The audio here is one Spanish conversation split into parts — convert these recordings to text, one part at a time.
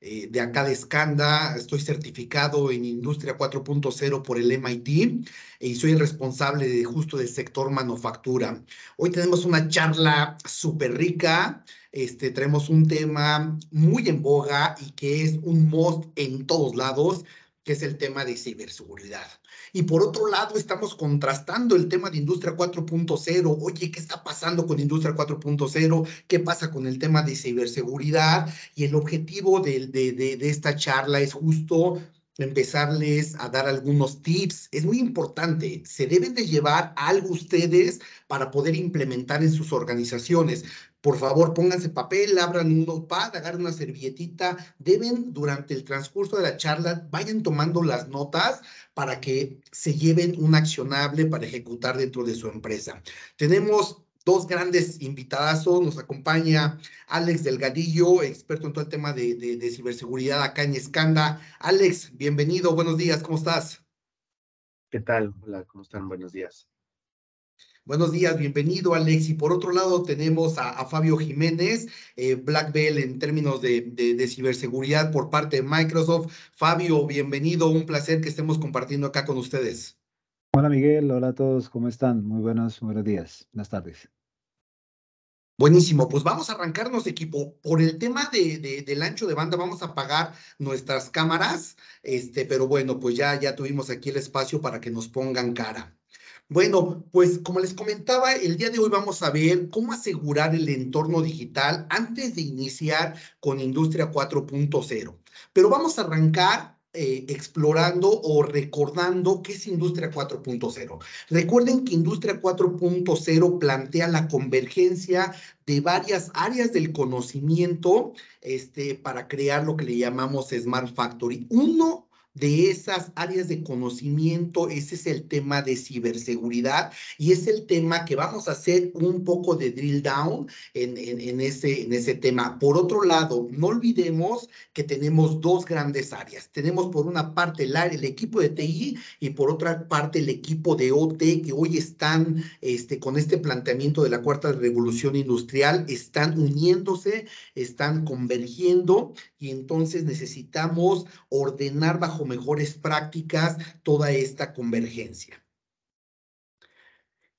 Eh, de acá de Escanda, estoy certificado en Industria 4.0 por el MIT y soy el responsable de, justo del sector manufactura. Hoy tenemos una charla súper rica, este, tenemos un tema muy en boga y que es un most en todos lados, que es el tema de ciberseguridad. Y por otro lado, estamos contrastando el tema de Industria 4.0. Oye, ¿qué está pasando con Industria 4.0? ¿Qué pasa con el tema de ciberseguridad? Y el objetivo de, de, esta charla es justo empezarles a dar algunos tips. Es muy importante, se deben de llevar algo ustedes para poder implementar en sus organizaciones. Por favor, pónganse papel, abran un notepad, agarren una servilletita. Deben, durante el transcurso de la charla, vayan tomando las notas para que se lleven un accionable para ejecutar dentro de su empresa. Tenemos dos grandes invitadazos. Nos acompaña Alex Delgadillo, experto en todo el tema de, de ciberseguridad acá en Escanda. Alex, bienvenido, buenos días, ¿cómo estás? ¿Qué tal? Hola, ¿cómo están? Buenos días. Buenos días, bienvenido Alex. Y por otro lado tenemos a, Fabio Jiménez, eh, Black Bell en términos de, ciberseguridad por parte de Microsoft. Fabio, bienvenido, un placer que estemos compartiendo acá con ustedes. Hola Miguel, hola a todos, ¿cómo están? Muy buenos, buenos días, buenas tardes. Buenísimo, pues vamos a arrancarnos equipo. Por el tema de, del ancho de banda vamos a apagar nuestras cámaras, este, pero bueno, pues ya, ya tuvimos aquí el espacio para que nos pongan cara. Bueno, pues como les comentaba, el día de hoy vamos a ver cómo asegurar el entorno digital antes de iniciar con Industria 4.0. Pero vamos a arrancar eh, explorando o recordando qué es Industria 4.0. Recuerden que Industria 4.0 plantea la convergencia de varias áreas del conocimiento este, para crear lo que le llamamos Smart Factory. Uno de esas áreas de conocimiento. Ese es el tema de ciberseguridad y es el tema que vamos a hacer un poco de drill down en, en, ese, en ese tema. Por otro lado, no olvidemos que tenemos dos grandes áreas. Tenemos por una parte el, el equipo de TI y por otra parte el equipo de OT que hoy están este, con este planteamiento de la cuarta revolución industrial, están uniéndose, están convergiendo y entonces necesitamos ordenar bajo mejores prácticas toda esta convergencia.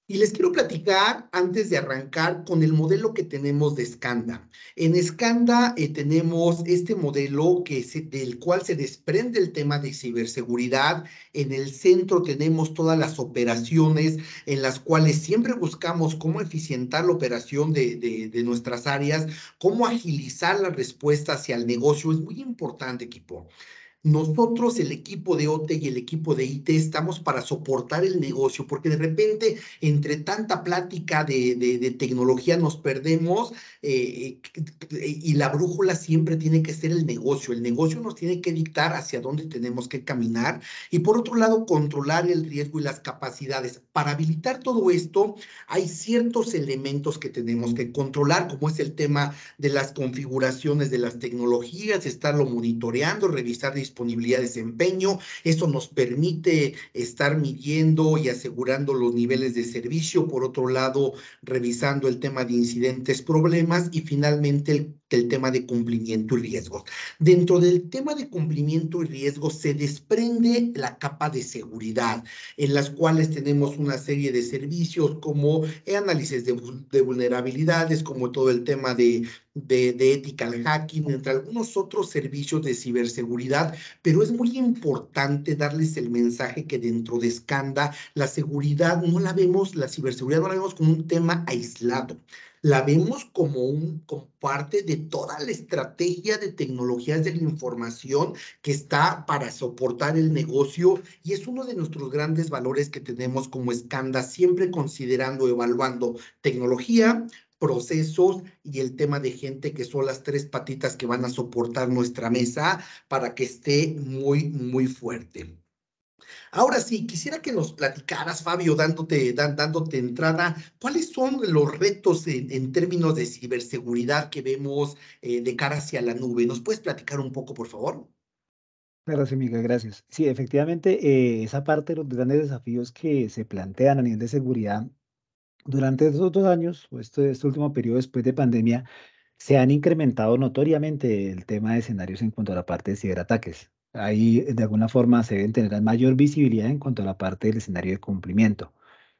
Y les quiero platicar antes de arrancar con el modelo que tenemos de Scanda. En Scanda eh, tenemos este modelo que del cual se desprende el tema de ciberseguridad. En el centro tenemos todas las operaciones en las cuales siempre buscamos cómo eficientar la operación de, de, de nuestras áreas, cómo agilizar la respuesta hacia el negocio. Es muy importante, equipo. Nosotros, el equipo de OT y el equipo de IT, estamos para soportar el negocio, porque de repente, entre tanta plática de, tecnología, nos perdemos eh, eh, y la brújula siempre tiene que ser el negocio. El negocio nos tiene que dictar hacia dónde tenemos que caminar y, por otro lado, controlar el riesgo y las capacidades. Para habilitar todo esto, hay ciertos elementos que tenemos que controlar, como es el tema de las configuraciones de las tecnologías, estarlo monitoreando, revisar disponibilidad de desempeño. Eso nos permite estar midiendo y asegurando los niveles de servicio. Por otro lado, revisando el tema de incidentes, problemas y finalmente el, tema de cumplimiento y riesgos. Dentro del tema de cumplimiento y riesgos se desprende la capa de seguridad, en las cuales tenemos una serie de servicios como análisis de vulnerabilidades, como todo el tema de de, de ethical hacking, entre algunos otros servicios de ciberseguridad, pero es muy importante darles el mensaje que dentro de Scanda la seguridad no la vemos, la ciberseguridad no la vemos como un tema aislado la vemos como, un, como parte de toda la estrategia de tecnologías de la información que está para soportar el negocio y es uno de nuestros grandes valores que tenemos como Scanda, siempre considerando, evaluando tecnología, procesos y el tema de gente que son las tres patitas que van a soportar nuestra mesa para que esté muy, muy fuerte. Ahora sí, quisiera que nos platicaras, Fabio, dándote, dándote entrada, ¿cuáles son los retos en, términos de ciberseguridad que vemos eh, de cara hacia la nube? ¿Nos puedes platicar un poco, por favor? Gracias, Miguel, gracias. Sí, efectivamente, eh, esa parte de los grandes desafíos que se plantean a nivel de seguridad durante estos dos años, o este, este último periodo después de pandemia, se han incrementado notoriamente el tema de escenarios en cuanto a la parte de ciberataques. Ahí, de alguna forma, se deben tener mayor visibilidad en cuanto a la parte del escenario de cumplimiento.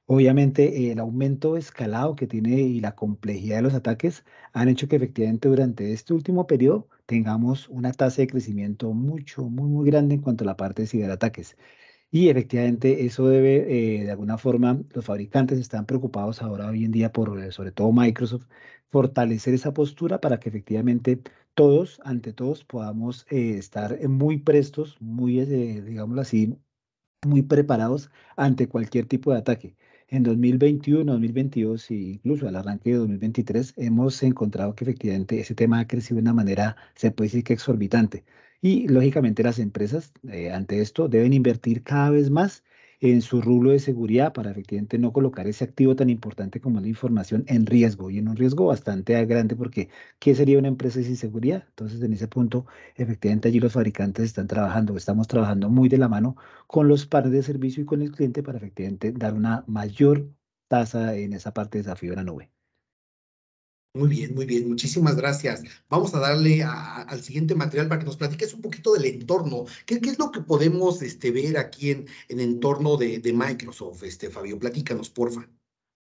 Obviamente, el aumento escalado que tiene y la complejidad de los ataques han hecho que efectivamente durante este último periodo tengamos una tasa de crecimiento mucho, muy, muy grande en cuanto a la parte de ciberataques. Y efectivamente eso debe, eh, de alguna forma, los fabricantes están preocupados ahora hoy en día por, eh, sobre todo Microsoft, fortalecer esa postura para que efectivamente todos, ante todos, podamos eh, estar muy prestos, muy, digámoslo así, muy preparados ante cualquier tipo de ataque. En 2021, 2022 e incluso al arranque de 2023 hemos encontrado que efectivamente ese tema ha crecido de una manera, se puede decir que exorbitante. Y lógicamente las empresas eh, ante esto deben invertir cada vez más en su rublo de seguridad para efectivamente no colocar ese activo tan importante como la información en riesgo y en un riesgo bastante grande porque ¿qué sería una empresa sin seguridad? Entonces en ese punto efectivamente allí los fabricantes están trabajando, estamos trabajando muy de la mano con los pares de servicio y con el cliente para efectivamente dar una mayor tasa en esa parte de desafío de la nube. Muy bien, muy bien, muchísimas gracias. Vamos a darle al siguiente material para que nos platiques un poquito del entorno. ¿Qué, es lo que podemos este, ver aquí en, en el entorno de, Microsoft, este, Fabio? Platícanos, porfa.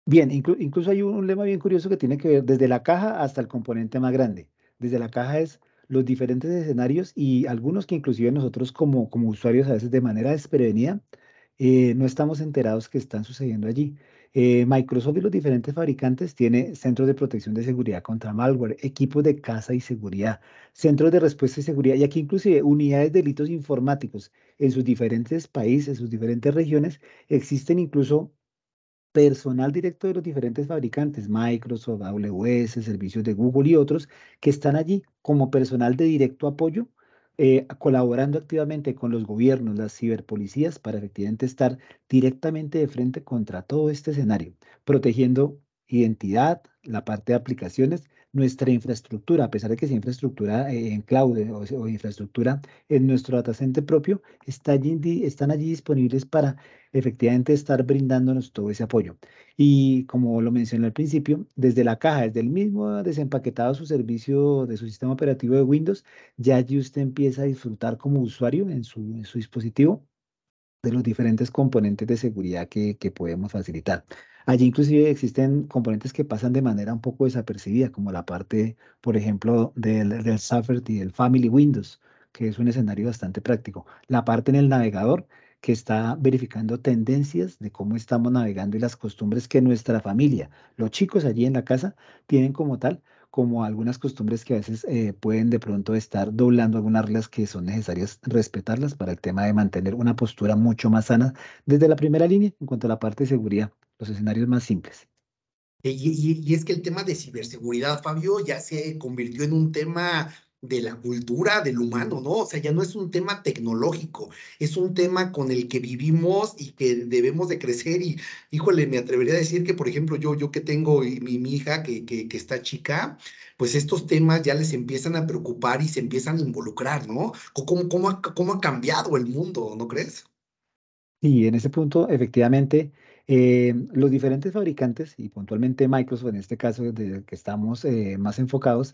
Bien, incluso hay un, lema bien curioso que tiene que ver desde la caja hasta el componente más grande. Desde la caja es los diferentes escenarios y algunos que inclusive nosotros como, usuarios a veces de manera desprevenida eh, no estamos enterados que están sucediendo allí. Eh, Microsoft y los diferentes fabricantes tiene centros de protección de seguridad contra malware, equipos de caza y seguridad, centros de respuesta y seguridad, y aquí inclusive unidades de delitos informáticos en sus diferentes países, en sus diferentes regiones, existen incluso personal directo de los diferentes fabricantes, Microsoft, AWS, servicios de Google y otros, que están allí como personal de directo apoyo eh, colaborando activamente con los gobiernos, las ciberpolicías, para efectivamente estar directamente de frente contra todo este escenario, protegiendo identidad, la parte de aplicaciones, nuestra infraestructura, a pesar de que sea infraestructura eh, en cloud eh, o, infraestructura en nuestro data center propio, están allí disponibles para efectivamente estar brindándonos todo ese apoyo. Y como lo mencioné al principio, desde la caja, desde el mismo desempaquetado su servicio de su sistema operativo de Windows, ya allí usted empieza a disfrutar como usuario en su dispositivo de los diferentes componentes de seguridad que, podemos facilitar. Allí inclusive existen componentes que pasan de manera un poco desapercibida, como la parte, por ejemplo, del, del y del Family Windows, que es un escenario bastante práctico. La parte en el navegador, que está verificando tendencias de cómo estamos navegando y las costumbres que nuestra familia, los chicos allí en la casa, tienen como tal como algunas costumbres que a veces eh, pueden de pronto estar doblando algunas reglas que son necesarias respetarlas para el tema de mantener una postura mucho más sana desde la primera línea en cuanto a la parte de seguridad, los escenarios más simples. Eh, y, es que el tema de ciberseguridad, Fabio, ya se convirtió en un tema de la cultura del humano, ¿no? O sea, ya no es un tema tecnológico, es un tema con el que vivimos y que debemos de crecer y, híjole, me atrevería a decir que, por ejemplo, yo, yo que tengo mi, hija que, que, está chica, pues estos temas ya les empiezan a preocupar y se empiezan a involucrar, ¿no? ¿Cómo, cómo, ha, cómo ha cambiado el mundo, no crees? Y en ese punto, efectivamente, eh, los diferentes fabricantes, y puntualmente Microsoft, en este caso, de que estamos eh, más enfocados,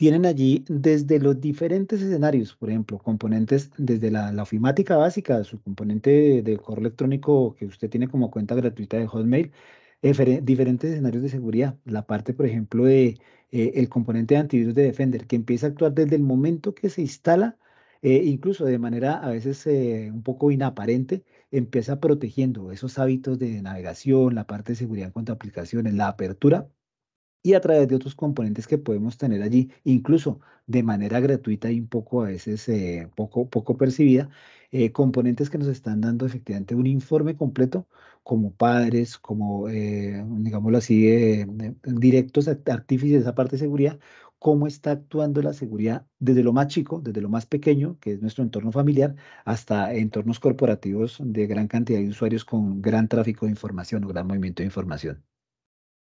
tienen allí desde los diferentes escenarios, por ejemplo, componentes desde la, ofimática básica, su componente de correo electrónico que usted tiene como cuenta gratuita de Hotmail, diferentes escenarios de seguridad. La parte, por ejemplo, de eh, el componente de antivirus de Defender, que empieza a actuar desde el momento que se instala, eh, incluso de manera a veces eh, un poco inaparente, empieza protegiendo esos hábitos de navegación, la parte de seguridad contra aplicaciones, la apertura y a través de otros componentes que podemos tener allí, incluso de manera gratuita y un poco a veces eh, poco, poco percibida, eh, componentes que nos están dando efectivamente un informe completo como padres, como, eh, digámoslo así, directos artífices de esa parte de seguridad, cómo está actuando la seguridad desde lo más chico, desde lo más pequeño, que es nuestro entorno familiar, hasta entornos corporativos de gran cantidad de usuarios con gran tráfico de información o gran movimiento de información.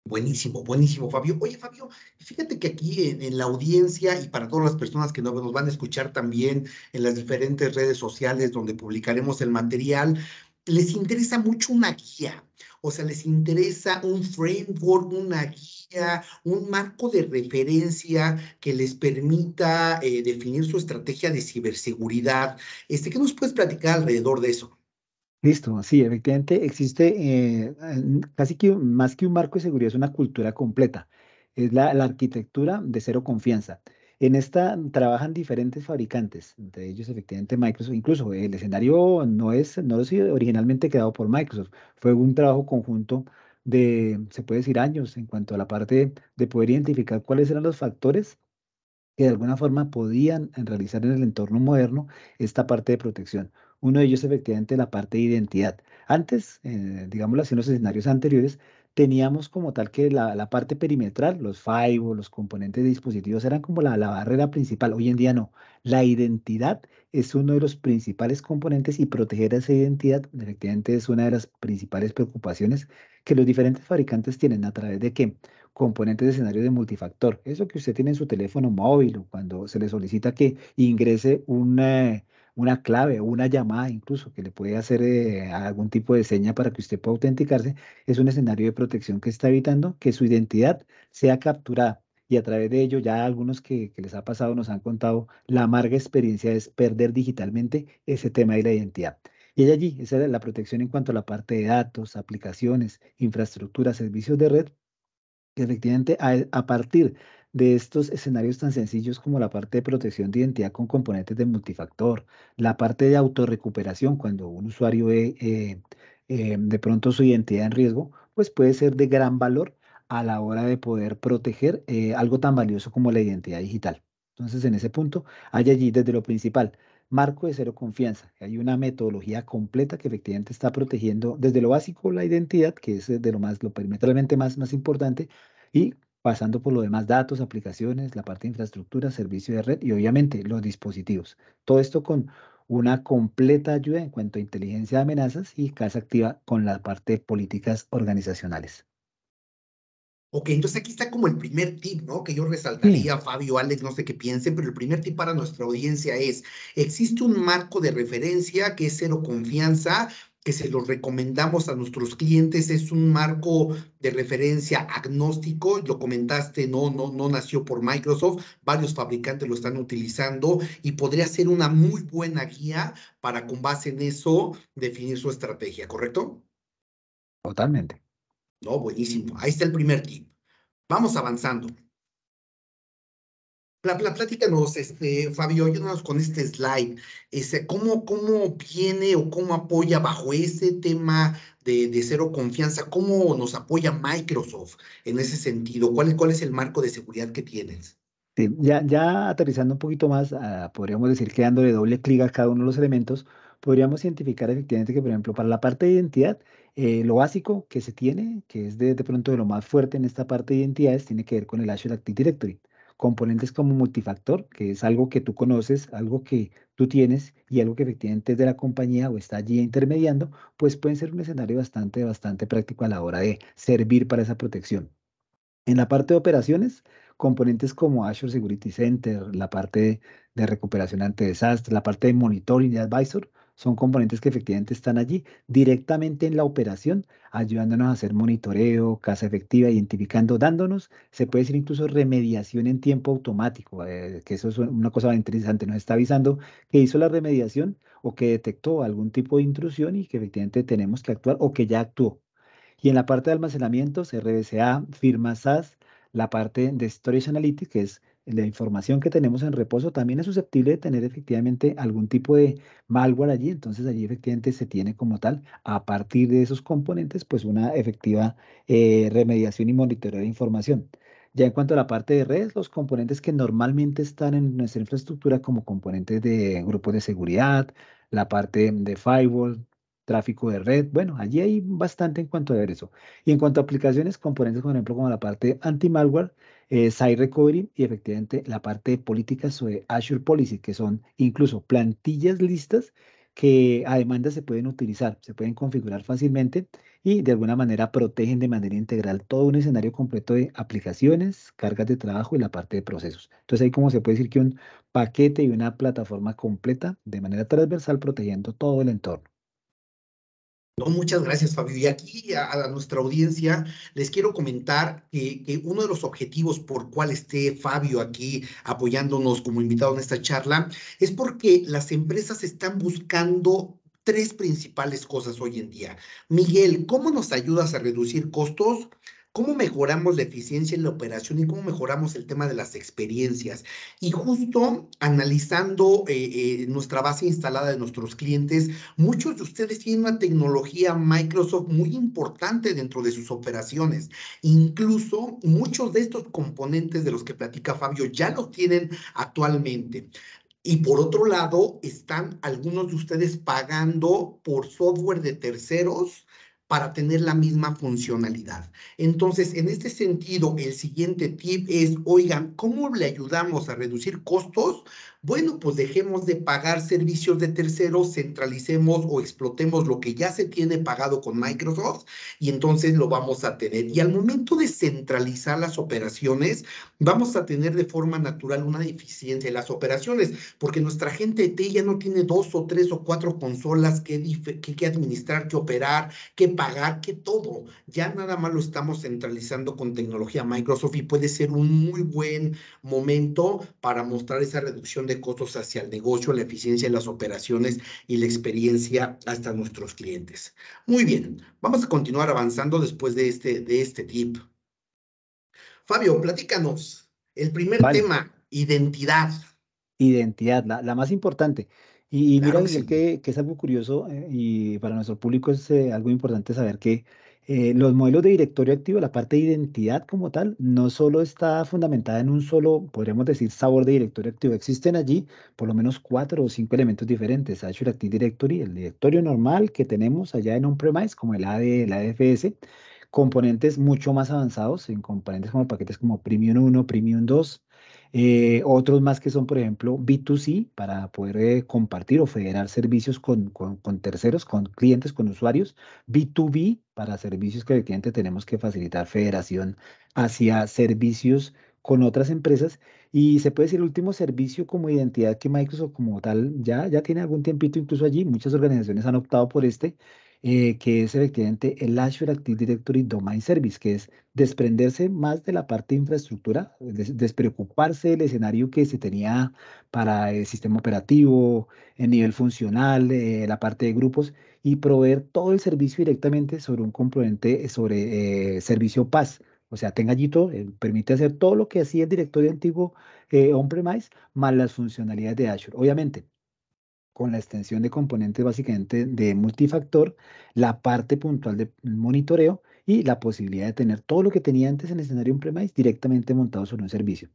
Buenísimo, buenísimo, Fabio. Oye, Fabio, fíjate que aquí en, la audiencia y para todas las personas que nos van a escuchar también en las diferentes redes sociales donde publicaremos el material, les interesa mucho una guía, o sea, les interesa un framework, una guía, un marco de referencia que les permita eh, definir su estrategia de ciberseguridad. Este, ¿Qué nos puedes platicar alrededor de eso? Listo, sí, efectivamente existe eh, casi que más que un marco de seguridad, es una cultura completa. Es la, la arquitectura de cero confianza. En esta trabajan diferentes fabricantes, entre ellos efectivamente Microsoft. Incluso el escenario no es, no es originalmente creado por Microsoft, fue un trabajo conjunto de, se puede decir, años en cuanto a la parte de poder identificar cuáles eran los factores que de alguna forma podían realizar en el entorno moderno esta parte de protección. Uno de ellos efectivamente la parte de identidad. Antes, eh, digámoslo en los escenarios anteriores, teníamos como tal que la, parte perimetral, los o los componentes de dispositivos eran como la, la barrera principal. Hoy en día no. La identidad es uno de los principales componentes y proteger esa identidad efectivamente es una de las principales preocupaciones que los diferentes fabricantes tienen a través de qué? Componentes de escenario de multifactor. Eso que usted tiene en su teléfono móvil o cuando se le solicita que ingrese una... Eh, una clave una llamada incluso que le puede hacer eh, algún tipo de seña para que usted pueda autenticarse, es un escenario de protección que está evitando que su identidad sea capturada. Y a través de ello, ya algunos que, les ha pasado nos han contado la amarga experiencia es perder digitalmente ese tema de la identidad. Y allí, esa es la protección en cuanto a la parte de datos, aplicaciones, infraestructura, servicios de red, que efectivamente a, a partir de estos escenarios tan sencillos como la parte de protección de identidad con componentes de multifactor, la parte de autorrecuperación cuando un usuario ve eh, eh, de pronto su identidad en riesgo, pues puede ser de gran valor a la hora de poder proteger eh, algo tan valioso como la identidad digital. Entonces, en ese punto, hay allí desde lo principal, marco de cero confianza. Hay una metodología completa que efectivamente está protegiendo desde lo básico la identidad, que es de lo más, lo perimetralmente más, más importante, y pasando por lo demás, datos, aplicaciones, la parte de infraestructura, servicio de red y obviamente los dispositivos. Todo esto con una completa ayuda en cuanto a inteligencia de amenazas y casa activa con la parte de políticas organizacionales. Ok, entonces aquí está como el primer tip, ¿no? Que yo resaltaría, Fabio, Alex, no sé qué piensen, pero el primer tip para nuestra audiencia es, existe un marco de referencia que es cero confianza, que se los recomendamos a nuestros clientes, es un marco de referencia agnóstico, lo comentaste, no, no, no nació por Microsoft, varios fabricantes lo están utilizando y podría ser una muy buena guía para con base en eso definir su estrategia, ¿correcto? Totalmente. No, buenísimo. Ahí está el primer tip. Vamos avanzando plática platícanos, este, Fabio, ayúdanos con este slide. ese, ¿cómo, ¿Cómo viene o cómo apoya bajo ese tema de, cero confianza? ¿Cómo nos apoya Microsoft en ese sentido? ¿Cuál, cuál es el marco de seguridad que tienes? Sí, ya, ya aterrizando un poquito más, ah, podríamos decir que dándole doble clic a cada uno de los elementos, podríamos identificar efectivamente que, por ejemplo, para la parte de identidad, eh, lo básico que se tiene, que es de, de, pronto de lo más fuerte en esta parte de identidades, tiene que ver con el Azure Active Directory componentes como multifactor, que es algo que tú conoces, algo que tú tienes y algo que efectivamente es de la compañía o está allí intermediando, pues pueden ser un escenario bastante, bastante práctico a la hora de servir para esa protección. En la parte de operaciones, componentes como Azure Security Center, la parte de recuperación ante desastres, la parte de monitoring y advisor, son componentes que efectivamente están allí directamente en la operación, ayudándonos a hacer monitoreo, casa efectiva, identificando, dándonos, se puede decir incluso remediación en tiempo automático, eh, que eso es una cosa interesante, nos está avisando que hizo la remediación o que detectó algún tipo de intrusión y que efectivamente tenemos que actuar o que ya actuó. Y en la parte de almacenamiento, RBCA, firma SAS, la parte de Storage Analytics, que es la información que tenemos en reposo también es susceptible de tener efectivamente algún tipo de malware allí, entonces allí efectivamente se tiene como tal, a partir de esos componentes, pues una efectiva eh, remediación y monitoreo de información. Ya en cuanto a la parte de redes, los componentes que normalmente están en nuestra infraestructura como componentes de grupos de seguridad, la parte de firewall, tráfico de red. Bueno, allí hay bastante en cuanto a eso. Y en cuanto a aplicaciones, componentes, por ejemplo, como la parte anti-malware, eh, Site Recovery y efectivamente la parte de políticas sobre Azure Policy, que son incluso plantillas listas que a demanda se pueden utilizar, se pueden configurar fácilmente y de alguna manera protegen de manera integral todo un escenario completo de aplicaciones, cargas de trabajo y la parte de procesos. Entonces ahí como se puede decir que un paquete y una plataforma completa de manera transversal protegiendo todo el entorno muchas gracias, Fabio. Y aquí a, nuestra audiencia les quiero comentar que, que, uno de los objetivos por cual esté Fabio aquí apoyándonos como invitado en esta charla es porque las empresas están buscando tres principales cosas hoy en día. Miguel, ¿cómo nos ayudas a reducir costos? cómo mejoramos la eficiencia en la operación y cómo mejoramos el tema de las experiencias. Y justo analizando eh, eh, nuestra base instalada de nuestros clientes, muchos de ustedes tienen una tecnología Microsoft muy importante dentro de sus operaciones. Incluso muchos de estos componentes de los que platica Fabio ya los tienen actualmente. Y por otro lado, están algunos de ustedes pagando por software de terceros para tener la misma funcionalidad. Entonces, en este sentido, el siguiente tip es, oigan, ¿cómo le ayudamos a reducir costos? Bueno, pues dejemos de pagar servicios de terceros, centralicemos o explotemos lo que ya se tiene pagado con Microsoft y entonces lo vamos a tener. Y al momento de centralizar las operaciones, vamos a tener de forma natural una deficiencia en las operaciones, porque nuestra gente de T ya no tiene dos o tres o cuatro consolas que, que, administrar, que operar, que pagar, que todo. Ya nada más lo estamos centralizando con tecnología Microsoft y puede ser un muy buen momento para mostrar esa reducción de costos hacia el negocio, la eficiencia en las operaciones y la experiencia hasta nuestros clientes. Muy bien, vamos a continuar avanzando después de este, de este tip. Fabio, platícanos. El primer tema, identidad. Identidad, la, más importante. Y, mira, que, que, es algo curioso eh, y para nuestro público es eh, algo importante saber que eh, los modelos de directorio activo, la parte de identidad como tal, no solo está fundamentada en un solo, podríamos decir, sabor de directorio activo. Existen allí por lo menos cuatro o cinco elementos diferentes. Azure Active Directory, el directorio normal que tenemos allá en on-premise, como el AD, el ADFS, componentes mucho más avanzados en componentes como paquetes como Premium 1, Premium 2, eh, otros más que son, por ejemplo, B2C, para poder eh, compartir o federar servicios con, con, terceros, con clientes, con usuarios. B2B, para servicios que el cliente tenemos que facilitar federación hacia servicios con otras empresas. Y se puede decir último servicio como identidad que Microsoft como tal ya, ya tiene algún tiempito incluso allí. Muchas organizaciones han optado por este, eh, que es cliente el Azure Active Directory Domain Service, que es desprenderse más de la parte de infraestructura, despreocuparse del escenario que se tenía para el sistema operativo, el nivel funcional, eh, la parte de grupos, y proveer todo el servicio directamente sobre un componente, eh, sobre servicio PAS. o sea, tenga allí todo, permite hacer todo lo que hacía el directorio antiguo eh, on-premise, más las funcionalidades de Azure. Obviamente, con la extensión de componentes básicamente de multifactor, la parte puntual de monitoreo y la posibilidad de tener todo lo que tenía antes en el escenario on-premise directamente montado sobre un servicio.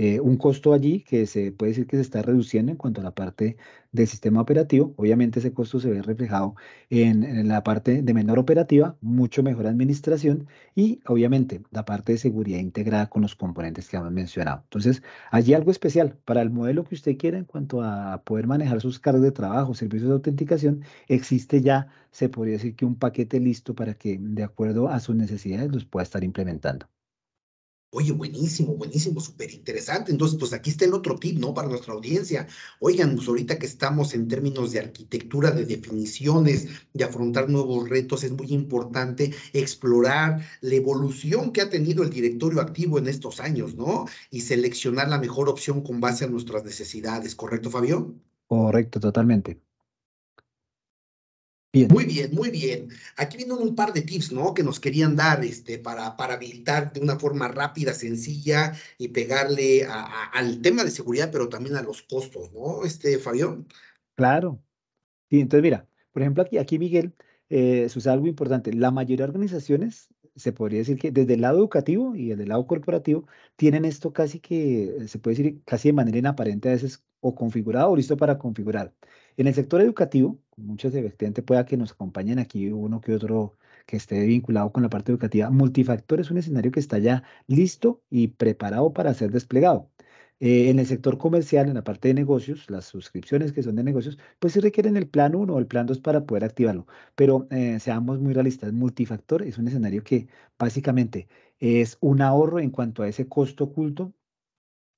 Eh, un costo allí que se puede decir que se está reduciendo en cuanto a la parte del sistema operativo. Obviamente ese costo se ve reflejado en, la parte de menor operativa, mucho mejor administración y obviamente la parte de seguridad integrada con los componentes que hemos mencionado. Entonces, allí algo especial para el modelo que usted quiera en cuanto a poder manejar sus cargos de trabajo, servicios de autenticación, existe ya, se podría decir que un paquete listo para que de acuerdo a sus necesidades los pueda estar implementando. Oye, buenísimo, buenísimo, súper interesante. Entonces, pues aquí está el otro tip, ¿no? Para nuestra audiencia. Oigan, pues ahorita que estamos en términos de arquitectura, de definiciones, de afrontar nuevos retos, es muy importante explorar la evolución que ha tenido el directorio activo en estos años, ¿no? Y seleccionar la mejor opción con base a nuestras necesidades, ¿correcto, Fabio? Correcto, totalmente. Muy bien, muy bien. Aquí vienen un par de tips, ¿no? Que nos querían dar este, para, para habilitar de una forma rápida, sencilla y pegarle al tema de seguridad, pero también a los costos, ¿no? Este, Fabián. Claro. Sí, entonces mira, por ejemplo, aquí, aquí Miguel, eh, sucede algo importante. La mayoría de organizaciones, se podría decir que desde el lado educativo y desde el lado corporativo, tienen esto casi que, eh, se puede decir casi de manera inaparente a veces, o configurado o listo para configurar. En el sector educativo, muchas de pueda que nos acompañen aquí uno que otro que esté vinculado con la parte educativa. Multifactor es un escenario que está ya listo y preparado para ser desplegado. Eh, en el sector comercial, en la parte de negocios, las suscripciones que son de negocios, pues sí requieren el plan 1 o el plan 2 para poder activarlo. Pero eh, seamos muy realistas, multifactor es un escenario que básicamente es un ahorro en cuanto a ese costo oculto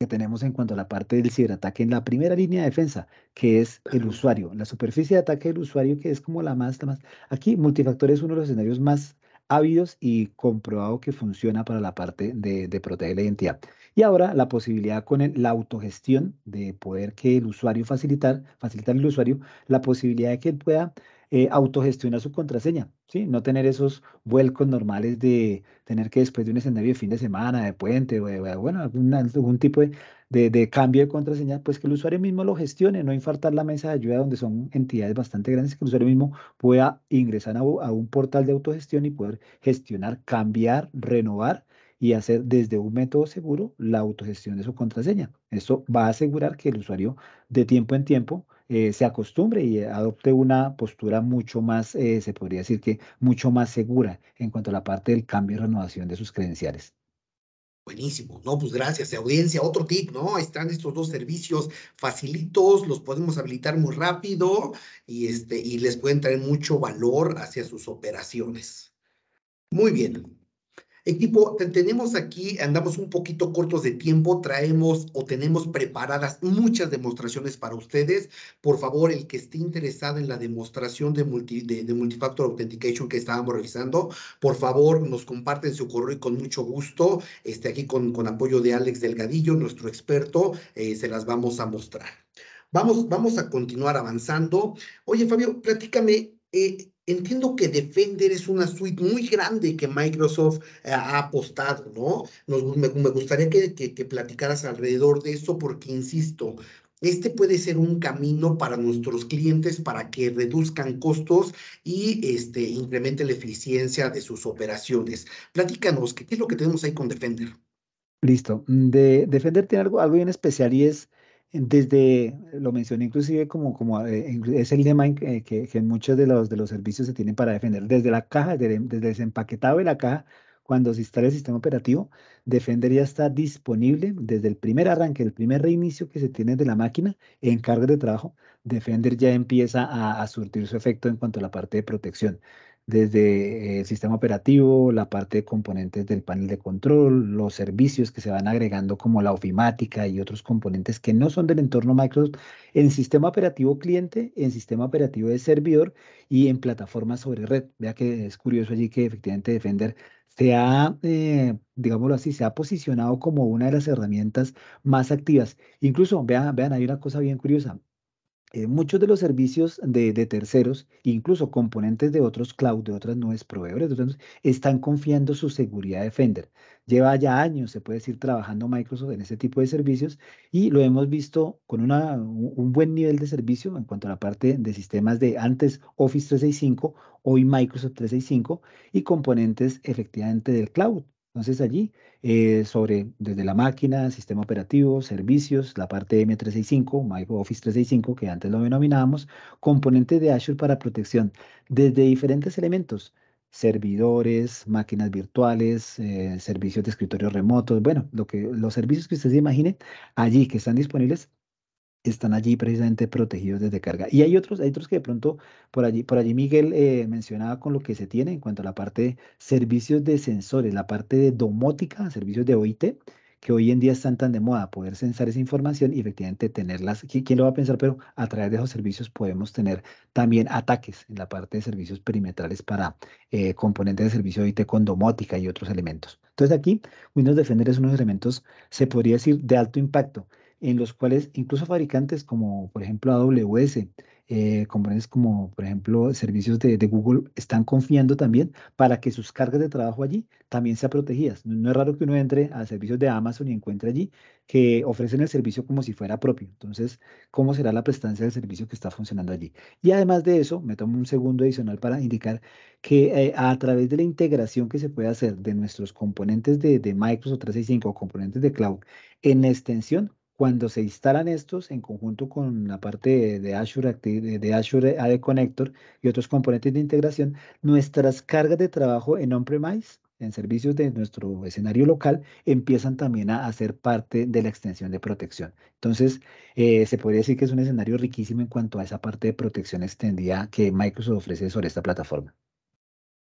que tenemos en cuanto a la parte del ciberataque en la primera línea de defensa, que es el usuario, la superficie de ataque del usuario, que es como la más, la más. Aquí, multifactor es uno de los escenarios más ávidos y comprobado que funciona para la parte de, proteger la identidad. Y ahora la posibilidad con la autogestión de poder que el usuario facilitar, facilitar al usuario la posibilidad de que él pueda eh, autogestionar su contraseña, ¿sí? No tener esos vuelcos normales de tener que después de un escenario de fin de semana, de puente o bueno, algún, algún tipo de de, cambio de contraseña, pues que el usuario mismo lo gestione, no infartar la mesa de ayuda donde son entidades bastante grandes, que el usuario mismo pueda ingresar a, un portal de autogestión y poder gestionar, cambiar, renovar y hacer desde un método seguro la autogestión de su contraseña. Esto va a asegurar que el usuario de tiempo en tiempo eh, se acostumbre y adopte una postura mucho más, eh, se podría decir que mucho más segura en cuanto a la parte del cambio y renovación de sus credenciales. Buenísimo, no, pues gracias, audiencia. Otro tip, ¿no? Están estos dos servicios facilitos, los podemos habilitar muy rápido y, este, y les pueden traer mucho valor hacia sus operaciones. Muy bien. Equipo, tenemos aquí, andamos un poquito cortos de tiempo, traemos o tenemos preparadas muchas demostraciones para ustedes. Por favor, el que esté interesado en la demostración de, de, Multifactor Authentication que estábamos revisando, por favor, nos comparten su correo y con mucho gusto, este, aquí con, con apoyo de Alex Delgadillo, nuestro experto, eh, se las vamos a mostrar. Vamos, vamos a continuar avanzando. Oye, Fabio, platícame, eh, Entiendo que Defender es una suite muy grande que Microsoft ha apostado, ¿no? me, gustaría que, platicaras alrededor de eso porque, insisto, este puede ser un camino para nuestros clientes para que reduzcan costos y este, incremente la eficiencia de sus operaciones. Platícanos, ¿qué es lo que tenemos ahí con Defender? Listo. De, Defender tiene algo, algo bien especial y es desde, lo mencioné inclusive como, como eh, es el lema eh, que, que, muchos de los, de los servicios se tienen para defender, desde la caja, desde, el desempaquetado de la caja, cuando se instala el sistema operativo, Defender ya está disponible desde el primer arranque, el primer reinicio que se tiene de la máquina en carga de trabajo. Defender ya empieza a, a surtir su efecto en cuanto a la parte de protección desde eh, el sistema operativo, la parte de componentes del panel de control, los servicios que se van agregando como la ofimática y otros componentes que no son del entorno Microsoft, en sistema operativo cliente, en sistema operativo de servidor y en plataformas sobre red. Vea que es curioso allí que efectivamente Defender se ha, eh, digámoslo así, se ha posicionado como una de las herramientas más activas. Incluso, vean, vean, hay una cosa bien curiosa. Eh, muchos de los servicios de, terceros, incluso componentes de otros cloud, de otras nubes, proveedores, están confiando su seguridad a Defender. Lleva ya años, se puede decir, trabajando Microsoft en ese tipo de servicios y lo hemos visto con un buen nivel de servicio en cuanto a la parte de sistemas de antes Office 365, hoy Microsoft 365 y componentes efectivamente del cloud, entonces allí, eh, sobre desde la máquina, sistema operativo, servicios, la parte M365, Microsoft 365, que antes lo denominábamos, componente de Azure para protección, desde diferentes elementos, servidores, máquinas virtuales, eh, servicios de escritorio remoto, bueno, lo que, los servicios que ustedes imaginen allí que están disponibles están allí precisamente protegidos desde carga. Y hay otros, hay otros que de pronto por allí, por allí Miguel eh, mencionaba con lo que se tiene en cuanto a la parte de servicios de sensores, la parte de domótica, servicios de OIT, que hoy en día están tan de moda, poder censar esa información y efectivamente tenerlas. ¿Quién lo va a pensar? Pero a través de esos servicios podemos tener también ataques en la parte de servicios perimetrales para eh, componentes de servicio OIT con domótica y otros elementos. Entonces aquí Windows Defender es uno de elementos, se podría decir, de alto impacto en los cuales incluso fabricantes como por ejemplo AWS, eh, componentes como por ejemplo servicios de, Google están confiando también para que sus cargas de trabajo allí también sean protegidas. No, es raro que uno entre a servicios de Amazon y encuentre allí que ofrecen el servicio como si fuera propio. Entonces, ¿cómo será la prestancia del servicio que está funcionando allí? Y además de eso, me tomo un segundo adicional para indicar que eh, a través de la integración que se puede hacer de nuestros componentes de, de Microsoft 365 o componentes de cloud en extensión, cuando se instalan estos en conjunto con la parte de, Azure, de AD Connector y otros componentes de integración, nuestras cargas de trabajo en on-premise, en servicios de nuestro escenario local, empiezan también a, hacer parte de la extensión de protección. Entonces, eh, se podría decir que es un escenario riquísimo en cuanto a esa parte de protección extendida que Microsoft ofrece sobre esta plataforma.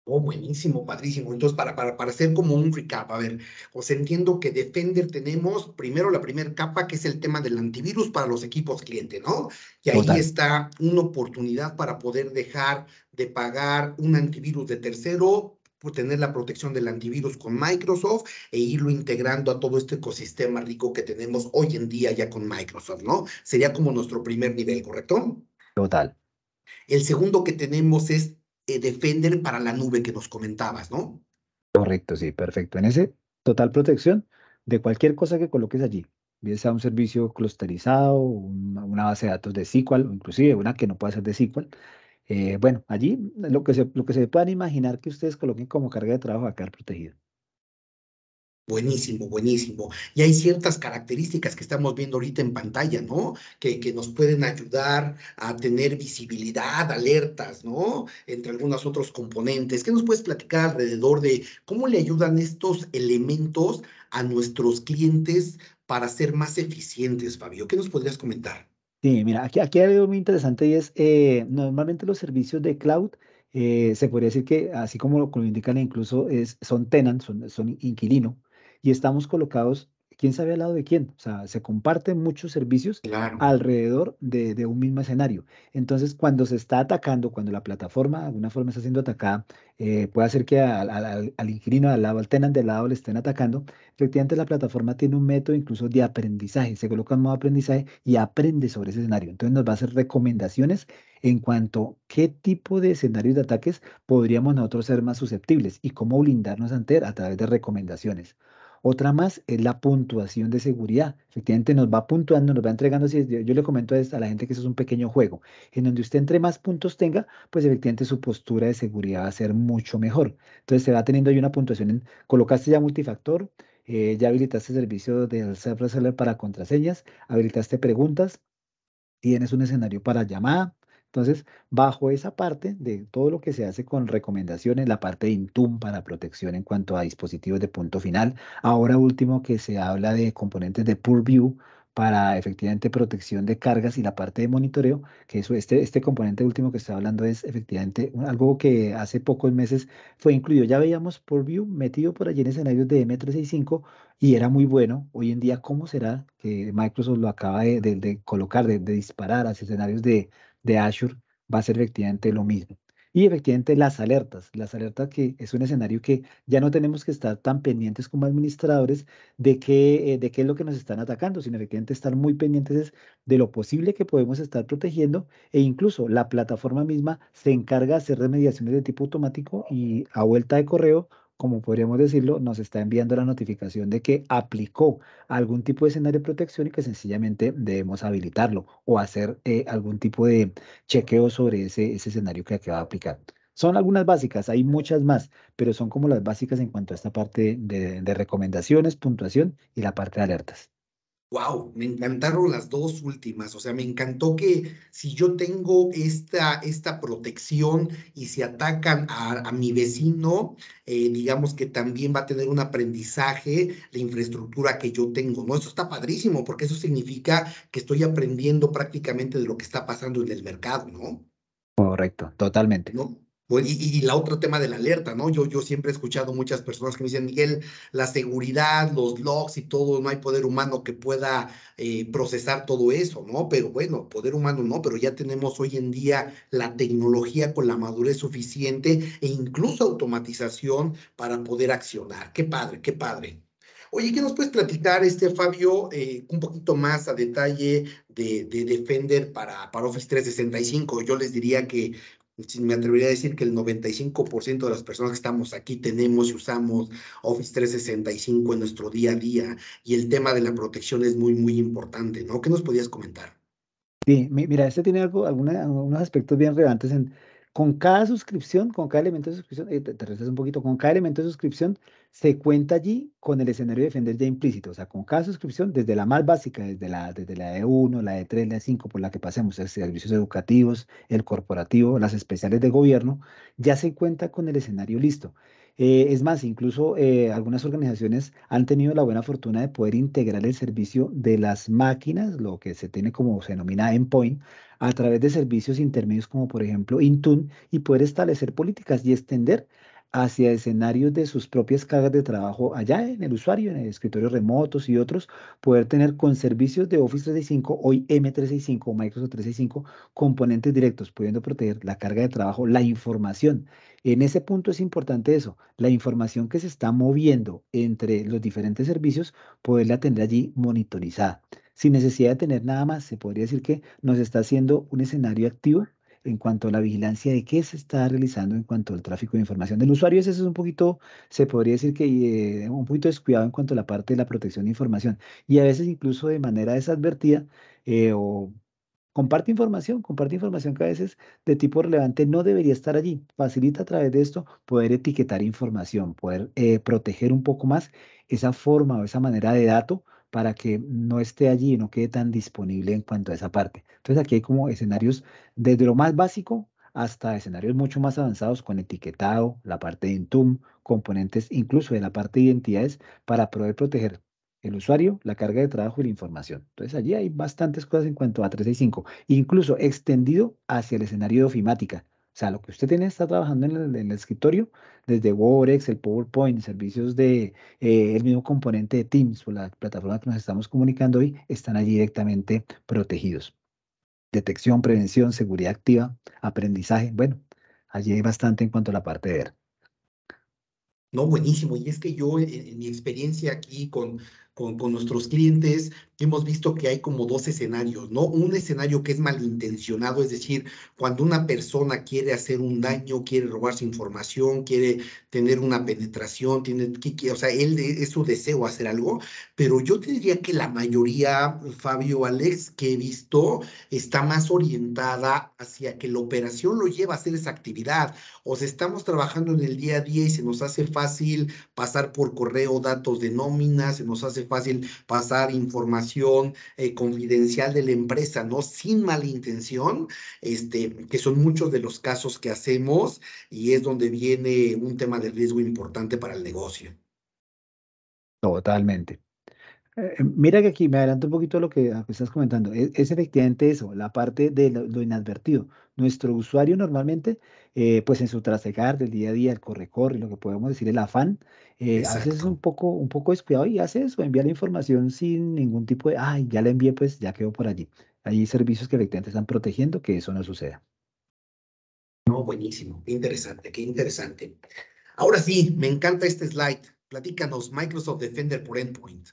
Oh, buenísimo, padrísimo. Entonces, para, para, hacer como un recap, a ver, os entiendo que Defender tenemos primero la primera capa, que es el tema del antivirus para los equipos cliente, ¿no? Y ahí está una oportunidad para poder dejar de pagar un antivirus de tercero tener la protección del antivirus con Microsoft e irlo integrando a todo este ecosistema rico que tenemos hoy en día ya con Microsoft, ¿no? Sería como nuestro primer nivel, ¿correcto? Total. El segundo que tenemos es eh, defender para la nube que nos comentabas, ¿no? Correcto, sí, perfecto. En ese, total protección de cualquier cosa que coloques allí, bien sea un servicio clusterizado, una, base de datos de SQL, inclusive una que no pueda ser de SQL. Eh, bueno, allí lo que, lo que se puedan imaginar que ustedes coloquen como carga de trabajo va a quedar protegido. Buenísimo, buenísimo. Y hay ciertas características que estamos viendo ahorita en pantalla, ¿no? Que, que, nos pueden ayudar a tener visibilidad, alertas, ¿no? Entre algunos otros componentes. ¿Qué nos puedes platicar alrededor de cómo le ayudan estos elementos a nuestros clientes para ser más eficientes, Fabio? ¿Qué nos podrías comentar? Sí, mira, aquí, aquí hay algo muy interesante y es, eh, normalmente los servicios de cloud eh, se podría decir que, así como lo indican incluso, es, son tenant, son, son inquilino, y estamos colocados, quién sabe al lado de quién, o sea, se comparten muchos servicios alrededor de, de, un mismo escenario. Entonces, cuando se está atacando, cuando la plataforma de alguna forma está siendo atacada, eh, puede hacer que al, al inquilino al lado, al tenant del lado le estén atacando, efectivamente la plataforma tiene un método incluso de aprendizaje, se coloca en modo aprendizaje y aprende sobre ese escenario. Entonces, nos va a hacer recomendaciones en cuanto a qué tipo de escenarios de ataques podríamos nosotros ser más susceptibles y cómo blindarnos ante él a través de recomendaciones. Otra más es la puntuación de seguridad. Efectivamente, nos va puntuando, nos va entregando. yo, le comento a la gente que eso es un pequeño juego, en donde usted entre más puntos tenga, pues efectivamente su postura de seguridad va a ser mucho mejor. Entonces, se va teniendo ahí una puntuación. En, colocaste ya multifactor, eh, ya habilitaste servicio de self-reseller para contraseñas, habilitaste preguntas, tienes un escenario para llamada, entonces, bajo esa parte de todo lo que se hace con recomendaciones, la parte de Intum para protección en cuanto a dispositivos de punto final, ahora último que se habla de componentes de Purview para efectivamente protección de cargas y la parte de monitoreo, que eso, este, este componente último que estoy hablando es efectivamente algo que hace pocos meses fue incluido. Ya veíamos Purview metido por allí en escenarios de M365 y era muy bueno. Hoy en día, ¿cómo será que Microsoft lo acaba de, colocar, de, de disparar hacia escenarios de de Azure va a ser efectivamente lo mismo. Y efectivamente las alertas, las alertas que es un escenario que ya no tenemos que estar tan pendientes como administradores de qué, eh, de qué es lo que nos están atacando, sino efectivamente estar muy pendientes de lo posible que podemos estar protegiendo e incluso la plataforma misma se encarga de hacer remediaciones de tipo automático y a vuelta de correo como podríamos decirlo, nos está enviando la notificación de que aplicó algún tipo de escenario de protección y que sencillamente debemos habilitarlo o hacer eh, algún tipo de chequeo sobre ese, ese escenario que acaba de aplicar. Son algunas básicas, hay muchas más, pero son como las básicas en cuanto a esta parte de recomendaciones, puntuación y la parte de alertas wow, me encantaron las dos últimas, o sea, me encantó que si yo tengo esta, esta protección y si atacan a, a mi vecino, eh, digamos que también va a tener un aprendizaje la infraestructura que yo tengo, ¿no? Eso está padrísimo porque eso significa que estoy aprendiendo prácticamente de lo que está pasando en el mercado, ¿no? Correcto, totalmente. ¿No? Pues, y, la otro tema de la alerta, ¿no? Yo, yo siempre he escuchado muchas personas que me dicen, Miguel, la seguridad, los logs y todo, no hay poder humano que pueda eh, procesar todo eso, ¿no? Pero bueno, poder humano no, pero ya tenemos hoy en día la tecnología con la madurez suficiente e incluso automatización para poder accionar. Qué padre, qué padre. Oye, ¿qué nos puedes platicar, este Fabio, eh, un poquito más a detalle de, Defender para, para Office 365? Yo les diría que me atrevería a decir que el 95% de las personas que estamos aquí tenemos y usamos Office 365 en nuestro día a día y el tema de la protección es muy, muy importante, ¿no? ¿Qué nos podías comentar? Sí, mira, este tiene algo, alguna, algunos aspectos bien relevantes en, con cada suscripción, con cada elemento de suscripción, eh, te, un poquito, con cada elemento de suscripción se cuenta allí con el escenario de Defender ya implícito, o sea, con cada suscripción, desde la más básica, desde la, desde la E1, la E3, la E5, por la que pasemos, servicios educativos, el corporativo, las especiales de gobierno, ya se cuenta con el escenario listo. Eh, es más, incluso eh, algunas organizaciones han tenido la buena fortuna de poder integrar el servicio de las máquinas, lo que se tiene como se denomina endpoint, a través de servicios intermedios como por ejemplo Intune y poder establecer políticas y extender hacia escenarios de sus propias cargas de trabajo allá en el usuario, en el escritorio remotos y otros, poder tener con servicios de Office 365, hoy M365 o Microsoft 365, componentes directos, pudiendo proteger la carga de trabajo, la información. En ese punto es importante eso, la información que se está moviendo entre los diferentes servicios, poderla tener allí monitorizada. Sin necesidad de tener nada más, se podría decir que nos está haciendo un escenario activo en cuanto a la vigilancia de qué se está realizando en cuanto al tráfico de información del usuario. eso es un poquito, se podría decir que eh, un poquito descuidado en cuanto a la parte de la protección de información y a veces incluso de manera desadvertida eh, o comparte información, comparte información que a veces de tipo relevante no debería estar allí. Facilita a través de esto poder etiquetar información, poder eh, proteger un poco más esa forma o esa manera de dato para que no esté allí y no quede tan disponible en cuanto a esa parte. Entonces aquí hay como escenarios desde lo más básico hasta escenarios mucho más avanzados con etiquetado, la parte de Intum, componentes incluso de la parte de identidades para poder proteger el usuario, la carga de trabajo y la información. Entonces allí hay bastantes cosas en cuanto a 365, incluso extendido hacia el escenario de ofimática, o sea, lo que usted tiene está trabajando en el, escritorio, desde Word, Excel, PowerPoint, servicios de eh, el mismo componente de Teams o la plataforma que nos estamos comunicando hoy, están allí directamente protegidos. Detección, prevención, seguridad activa, aprendizaje. Bueno, allí hay bastante en cuanto a la parte de ER. No, buenísimo. Y es que yo, en mi experiencia aquí con con, nuestros clientes, hemos visto que hay como dos escenarios, ¿no? Un escenario que es malintencionado, es decir, cuando una persona quiere hacer un daño, quiere robar su información, quiere tener una penetración, tiene, o sea, él es su deseo hacer algo, pero yo diría que la mayoría, Fabio, Alex, que he visto, está más orientada hacia que la operación lo lleva a hacer esa actividad, o sea, estamos trabajando en el día a día y se nos hace fácil pasar por correo datos de nómina, se nos hace fácil pasar información eh, confidencial de la empresa, ¿no? Sin mala intención, este, que son muchos de los casos que hacemos y es donde viene un tema de riesgo importante para el negocio. Totalmente. Eh, mira que aquí me adelanto un poquito a lo que, estás comentando. E-, es, efectivamente eso, la parte de lo inadvertido. Nuestro usuario normalmente, eh, pues en su trasegar del día a día, el corre y lo que podemos decir, el afán, hace eh, a es un poco, un poco descuidado y hace eso, envía la información sin ningún tipo de, ay, ya la envié, pues ya quedó por allí. Hay servicios que efectivamente están protegiendo que eso no suceda. No, buenísimo, qué interesante, qué interesante. Ahora sí, me encanta este slide. Platícanos, Microsoft Defender por Endpoint.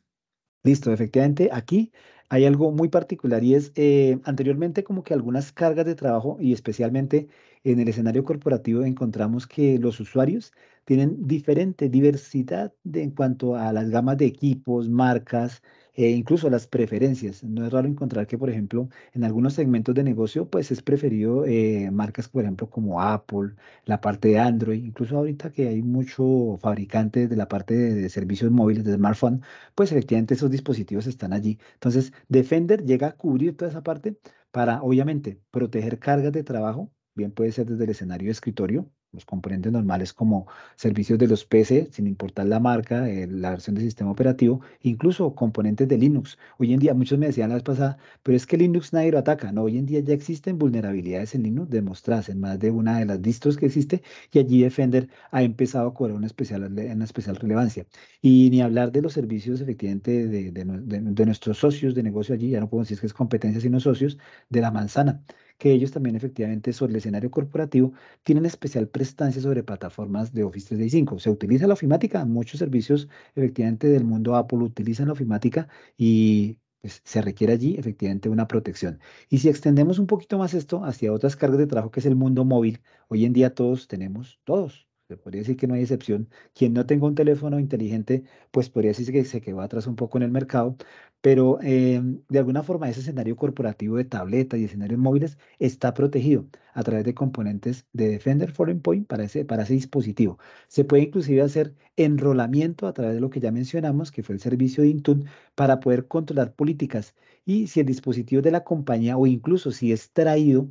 Listo, efectivamente, aquí hay algo muy particular y es eh, anteriormente como que algunas cargas de trabajo y especialmente en el escenario corporativo encontramos que los usuarios tienen diferente diversidad de, en cuanto a las gamas de equipos, marcas, eh, incluso las preferencias. No es raro encontrar que, por ejemplo, en algunos segmentos de negocio, pues es preferido eh, marcas, por ejemplo, como Apple, la parte de Android, incluso ahorita que hay muchos fabricantes de la parte de, de, servicios móviles, de smartphone, pues efectivamente esos dispositivos están allí. Entonces, Defender llega a cubrir toda esa parte para, obviamente, proteger cargas de trabajo, bien puede ser desde el escenario de escritorio, los componentes normales como servicios de los PC, sin importar la marca, eh, la versión del sistema operativo, incluso componentes de Linux. Hoy en día, muchos me decían la vez pasada, pero es que Linux nadie lo ataca. No, hoy en día ya existen vulnerabilidades en Linux demostradas en más de una de las distros que existe y allí Defender ha empezado a cobrar una especial, especial relevancia. Y ni hablar de los servicios efectivamente de, de nuestros socios de negocio allí, ya no puedo decir que es competencia, sino socios de la manzana que ellos también efectivamente sobre el escenario corporativo tienen especial prestancia sobre plataformas de Office 365. Se utiliza la ofimática, muchos servicios efectivamente del mundo Apple utilizan la ofimática y pues, se requiere allí efectivamente una protección. Y si extendemos un poquito más esto hacia otras cargas de trabajo, que es el mundo móvil, hoy en día todos tenemos, todos, podría decir que no hay excepción. Quien no tenga un teléfono inteligente, pues podría decir que se quedó atrás un poco en el mercado, pero em, de alguna forma ese escenario corporativo de tabletas y escenarios móviles está protegido a través de componentes de Defender Foreign Point para ese, para ese dispositivo. Se puede inclusive hacer enrolamiento a través de lo que ya mencionamos, que fue el servicio de Intune, para poder controlar políticas. Y si el dispositivo de la compañía o incluso si es traído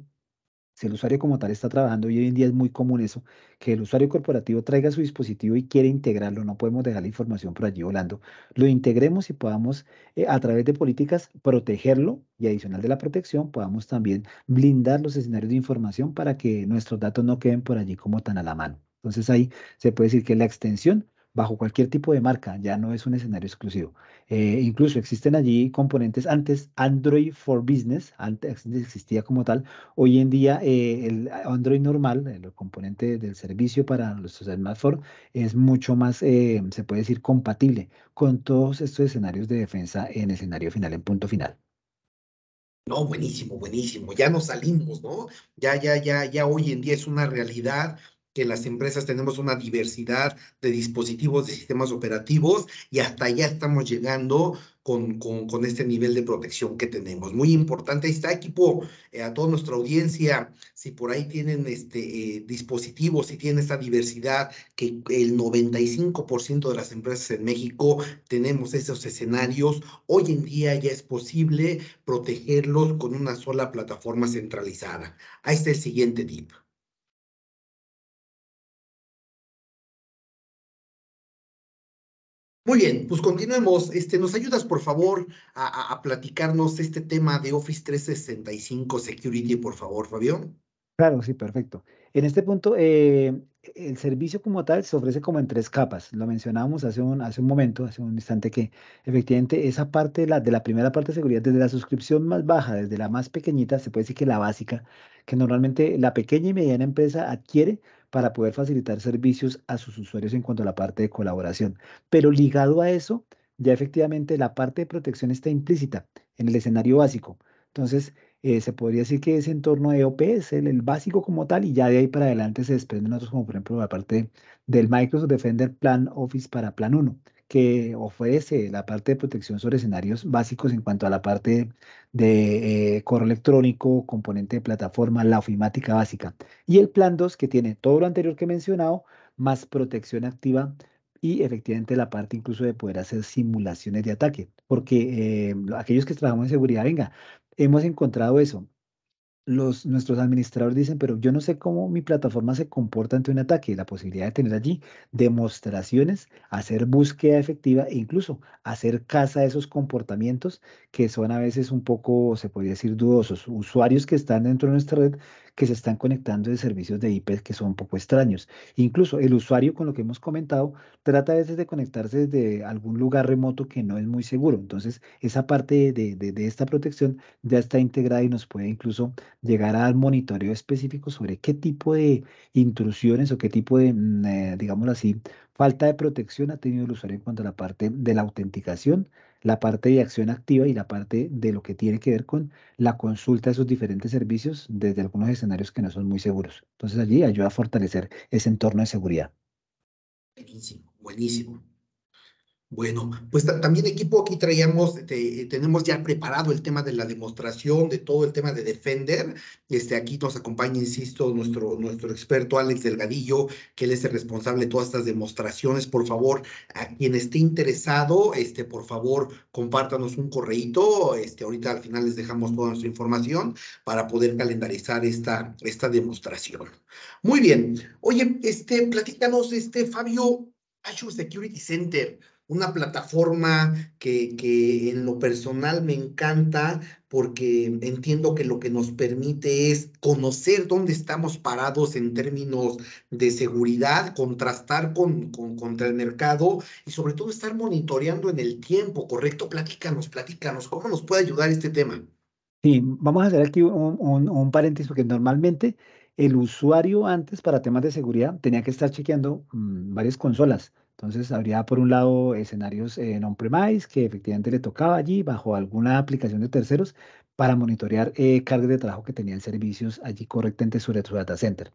si el usuario como tal está trabajando y hoy en día es muy común eso, que el usuario corporativo traiga su dispositivo y quiere integrarlo, no podemos dejar la información por allí volando. Lo integremos y podamos eh, a través de políticas protegerlo y adicional de la protección podamos también blindar los escenarios de información para que nuestros datos no queden por allí como tan a la mano. Entonces ahí se puede decir que la extensión bajo cualquier tipo de marca, ya no es un escenario exclusivo. Eh, incluso existen allí componentes, antes Android for Business, antes existía como tal, hoy en día eh, el Android normal, el componente del servicio para los smartphones, es mucho más, eh, se puede decir, compatible con todos estos escenarios de defensa en escenario final, en punto final. No, buenísimo, buenísimo. Ya nos salimos, ¿no? Ya, ya, ya, ya hoy en día es una realidad que las empresas tenemos una diversidad de dispositivos, de sistemas operativos y hasta allá estamos llegando con, con, este nivel de protección que tenemos. Muy importante, está equipo, eh, a toda nuestra audiencia, si por ahí tienen este, eh, dispositivos, si tienen esta diversidad, que el 95% de las empresas en México tenemos esos escenarios, hoy en día ya es posible protegerlos con una sola plataforma centralizada. Ahí está el siguiente tip. Muy bien, pues continuemos. Este, ¿Nos ayudas, por favor, a, platicarnos este tema de Office 365 Security, por favor, Fabio? Claro, sí, perfecto. En este punto, eh, el servicio como tal se ofrece como en tres capas. Lo mencionábamos hace un, hace un momento, hace un instante, que efectivamente esa parte de la, de la primera parte de seguridad, desde la suscripción más baja, desde la más pequeñita, se puede decir que la básica, que normalmente la pequeña y mediana empresa adquiere para poder facilitar servicios a sus usuarios en cuanto a la parte de colaboración. Pero ligado a eso, ya efectivamente la parte de protección está implícita en el escenario básico. Entonces, eh, se podría decir que ese entorno de a e es el, el, básico como tal, y ya de ahí para adelante se desprenden otros, como por ejemplo la parte del Microsoft Defender Plan Office para Plan 1, que ofrece la parte de protección sobre escenarios básicos en cuanto a la parte de eh, correo electrónico, componente de plataforma, la ofimática básica. Y el plan 2 que tiene todo lo anterior que he mencionado, más protección activa y efectivamente la parte incluso de poder hacer simulaciones de ataque. Porque eh, aquellos que trabajamos en seguridad, venga, hemos encontrado eso los, nuestros administradores dicen, pero yo no sé cómo mi plataforma se comporta ante un ataque. La posibilidad de tener allí demostraciones, hacer búsqueda efectiva e incluso hacer casa a esos comportamientos que son a veces un poco, se podría decir, dudosos. Usuarios que están dentro de nuestra red que se están conectando de servicios de IP que son un poco extraños. Incluso el usuario, con lo que hemos comentado, trata a veces de conectarse desde algún lugar remoto que no es muy seguro. Entonces, esa parte de, esta protección ya está integrada y nos puede incluso llegar al monitoreo específico sobre qué tipo de intrusiones o qué tipo de, mm, eh, digamos así, falta de protección ha tenido el usuario en cuanto a la parte de la autenticación la parte de acción activa y la parte de lo que tiene que ver con la consulta de sus diferentes servicios desde algunos escenarios que no son muy seguros. Entonces allí ayuda a fortalecer ese entorno de seguridad. Buenísimo, buenísimo. Bueno, pues también equipo, aquí traíamos, eh, tenemos ya preparado el tema de la demostración, de todo el tema de Defender. Este, aquí nos acompaña, insisto, nuestro, nuestro experto Alex Delgadillo, que él es el responsable de todas estas demostraciones. Por favor, a quien esté interesado, este, por favor, compártanos un correíto. Este, ahorita al final les dejamos toda nuestra información para poder calendarizar esta, esta demostración. Muy bien. Oye, este, platícanos, este, Fabio, Azure Security Center una plataforma que, en lo personal me encanta porque entiendo que lo que nos permite es conocer dónde estamos parados en términos de seguridad, contrastar con, con, contra el mercado y sobre todo estar monitoreando en el tiempo, ¿correcto? Platícanos, platícanos, ¿cómo nos puede ayudar este tema? Sí, vamos a hacer aquí un, paréntesis porque normalmente el usuario antes para temas de seguridad tenía que estar chequeando mm, varias consolas. Entonces, habría por un lado escenarios en on-premise que efectivamente le tocaba allí bajo alguna aplicación de terceros para monitorear eh, cargas de trabajo que tenían servicios allí correctamente sobre su data center.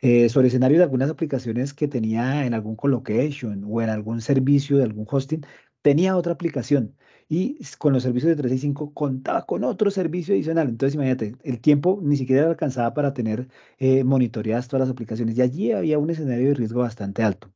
Eh, sobre escenarios de algunas aplicaciones que tenía en algún colocation o en algún servicio de algún hosting, tenía otra aplicación y con los servicios de 365 contaba con otro servicio adicional. Entonces, imagínate, el tiempo ni siquiera alcanzaba para tener eh, monitoreadas todas las aplicaciones y allí había un escenario de riesgo bastante alto.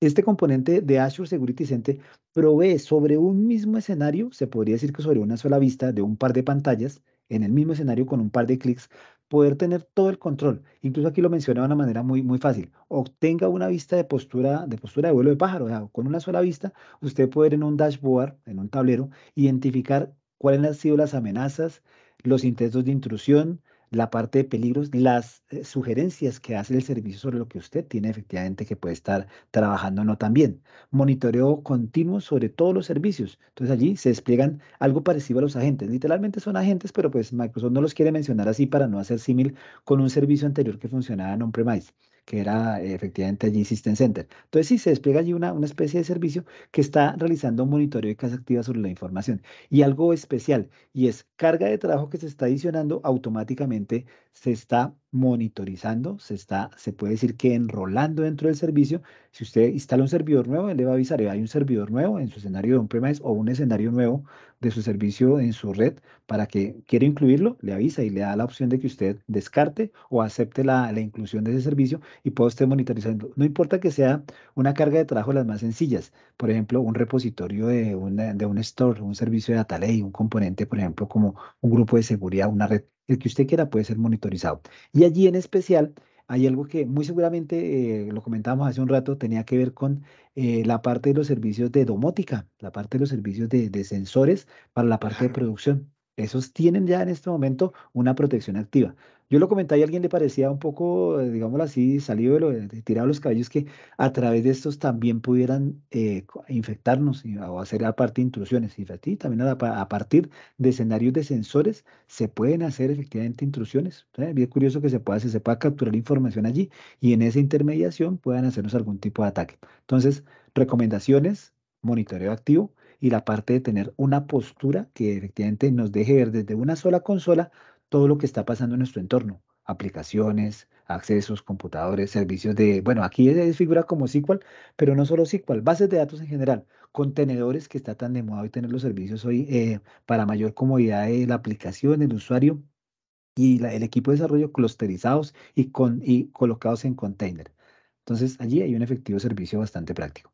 Este componente de Azure Security Center provee sobre un mismo escenario, se podría decir que sobre una sola vista de un par de pantallas, en el mismo escenario con un par de clics, poder tener todo el control. Incluso aquí lo mencionaba de una manera muy, muy fácil. Obtenga una vista de postura, de postura de vuelo de pájaro. con una sola vista, usted puede en un dashboard, en un tablero, identificar cuáles han sido las amenazas, los intentos de intrusión, la parte de peligros, las eh, sugerencias que hace el servicio sobre lo que usted tiene efectivamente que puede estar trabajando o no también. Monitoreo continuo sobre todos los servicios. Entonces allí se despliegan algo parecido a los agentes. Literalmente son agentes, pero pues Microsoft no los quiere mencionar así para no hacer símil con un servicio anterior que funcionaba en on-premise que era eh, efectivamente allí System Center. Entonces, sí, se despliega allí una, una especie de servicio que está realizando un monitoreo de casa activa sobre la información. Y algo especial, y es carga de trabajo que se está adicionando, automáticamente se está monitorizando, se está, se puede decir que enrolando dentro del servicio. Si usted instala un servidor nuevo, él le va a avisar, hay un servidor nuevo en su escenario de un premise o un escenario nuevo de su servicio en su red para que quiera incluirlo, le avisa y le da la opción de que usted descarte o acepte la, inclusión de ese servicio y pueda usted monitorizando. No importa que sea una carga de trabajo las más sencillas, por ejemplo, un repositorio de, de un store, un servicio de data lake, un componente, por ejemplo, como un grupo de seguridad, una red el que usted quiera puede ser monitorizado. Y allí en especial hay algo que muy seguramente eh, lo comentábamos hace un rato, tenía que ver con eh, la parte de los servicios de domótica, la parte de los servicios de, de sensores para la parte de producción. Esos tienen ya en este momento una protección activa. Yo lo comenté y a alguien le parecía un poco, eh, digámoslo así, salido de, lo, de tirado los cabellos, que a través de estos también pudieran eh, infectarnos o hacer aparte intrusiones. Y también a, partir de escenarios de sensores se pueden hacer efectivamente intrusiones. Es ¿eh? bien curioso que se pueda, se pueda capturar información allí y en esa intermediación puedan hacernos algún tipo de ataque. Entonces, recomendaciones, monitoreo activo y la parte de tener una postura que efectivamente nos deje ver desde una sola consola todo lo que está pasando en nuestro entorno, aplicaciones, accesos, computadores, servicios de, bueno, aquí es, figura como SQL, pero no solo SQL, bases de datos en general, contenedores que está tan de moda hoy tener los servicios hoy eh, para mayor comodidad de la aplicación, el usuario y el equipo de desarrollo clusterizados y, con, y colocados en container. Entonces, allí hay un efectivo servicio bastante práctico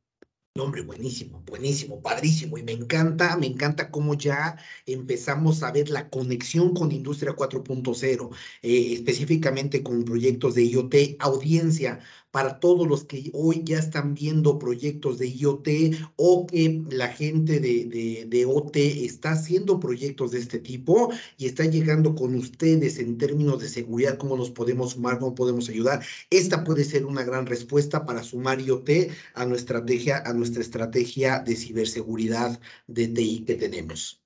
hombre, buenísimo, buenísimo, padrísimo. Y me encanta, me encanta cómo ya empezamos a ver la conexión con Industria 4.0, eh, específicamente con proyectos de IoT. Audiencia, para todos los que hoy ya están viendo proyectos de IoT o que la gente de, de, OT está haciendo proyectos de este tipo y está llegando con ustedes en términos de seguridad, cómo nos podemos sumar, cómo podemos ayudar. Esta puede ser una gran respuesta para sumar IoT a nuestra estrategia, a nuestra estrategia de ciberseguridad de TI que tenemos.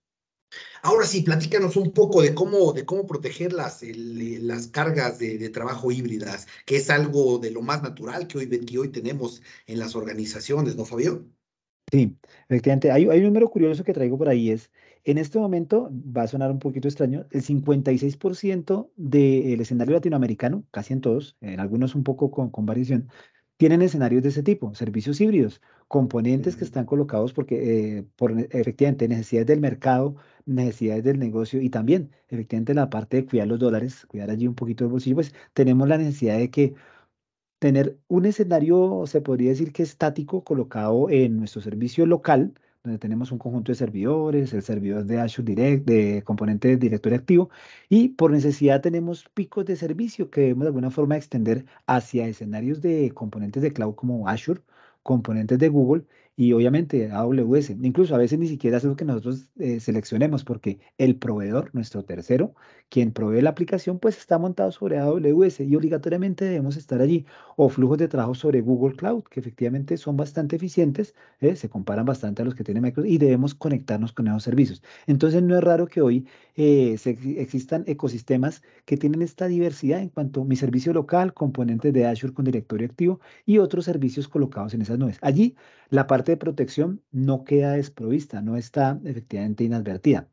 Ahora sí, platícanos un poco de cómo, de cómo proteger las, las cargas de, trabajo híbridas, que es algo de lo más natural que hoy, tenemos en las organizaciones, ¿no, Fabio? Sí, efectivamente. Hay, un número curioso que traigo por ahí, es, en este momento, va a sonar un poquito extraño, el 56% del escenario latinoamericano, casi en todos, en algunos un poco con variación, tienen escenarios de ese tipo, servicios híbridos, componentes que mm. están colocados porque, eh, por efectivamente necesidades del mercado, necesidades del negocio y también efectivamente la parte de cuidar los dólares, cuidar allí un poquito el bolsillo, pues tenemos la necesidad de que tener un escenario, se podría decir que estático, colocado en nuestro servicio local, donde tenemos un conjunto de servidores, el servidor de Azure Direct, de componentes de directorio activo, y por necesidad tenemos picos de servicio que debemos de alguna forma extender hacia escenarios de componentes de cloud como Azure, componentes de Google y obviamente AWS. Incluso a veces ni siquiera es lo que nosotros eh, seleccionemos porque el proveedor, nuestro tercero, quien provee la aplicación, pues está montado sobre AWS y obligatoriamente debemos estar allí. O flujos de trabajo sobre Google Cloud, que efectivamente son bastante eficientes, eh, se comparan bastante a los que tiene Microsoft y debemos conectarnos con esos servicios. Entonces no es raro que hoy eh, existan ecosistemas que tienen esta diversidad en cuanto a mi servicio local, componentes de Azure con directorio activo y otros servicios colocados en esas nubes. Allí la parte de protección no queda desprovista, no está efectivamente inadvertida.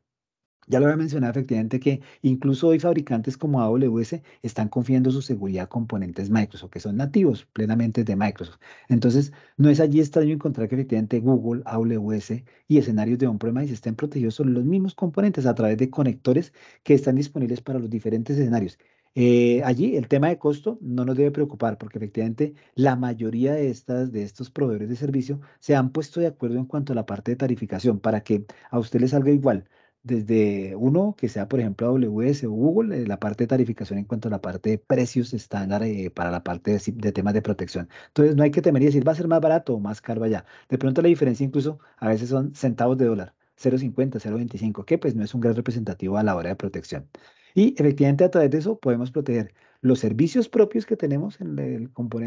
Ya lo había mencionado efectivamente que incluso hoy fabricantes como AWS están confiando su seguridad a componentes Microsoft, que son nativos plenamente de Microsoft. Entonces, no es allí extraño encontrar que efectivamente Google, AWS y escenarios de on-premise estén protegidos sobre los mismos componentes a través de conectores que están disponibles para los diferentes escenarios. Eh, allí el tema de costo no nos debe preocupar porque efectivamente la mayoría de, estas, de estos proveedores de servicio se han puesto de acuerdo en cuanto a la parte de tarificación para que a usted le salga igual desde uno que sea, por ejemplo, AWS o Google, eh, la parte de tarificación en cuanto a la parte de precios estándar eh, para la parte de, de, temas de protección. Entonces, no hay que temer y decir, va a ser más barato o más caro allá. De pronto, la diferencia incluso a veces son centavos de dólar, 0.50, 0.25, que pues no es un gran representativo a la hora de protección. Y efectivamente a través de eso podemos proteger los servicios propios que tenemos en,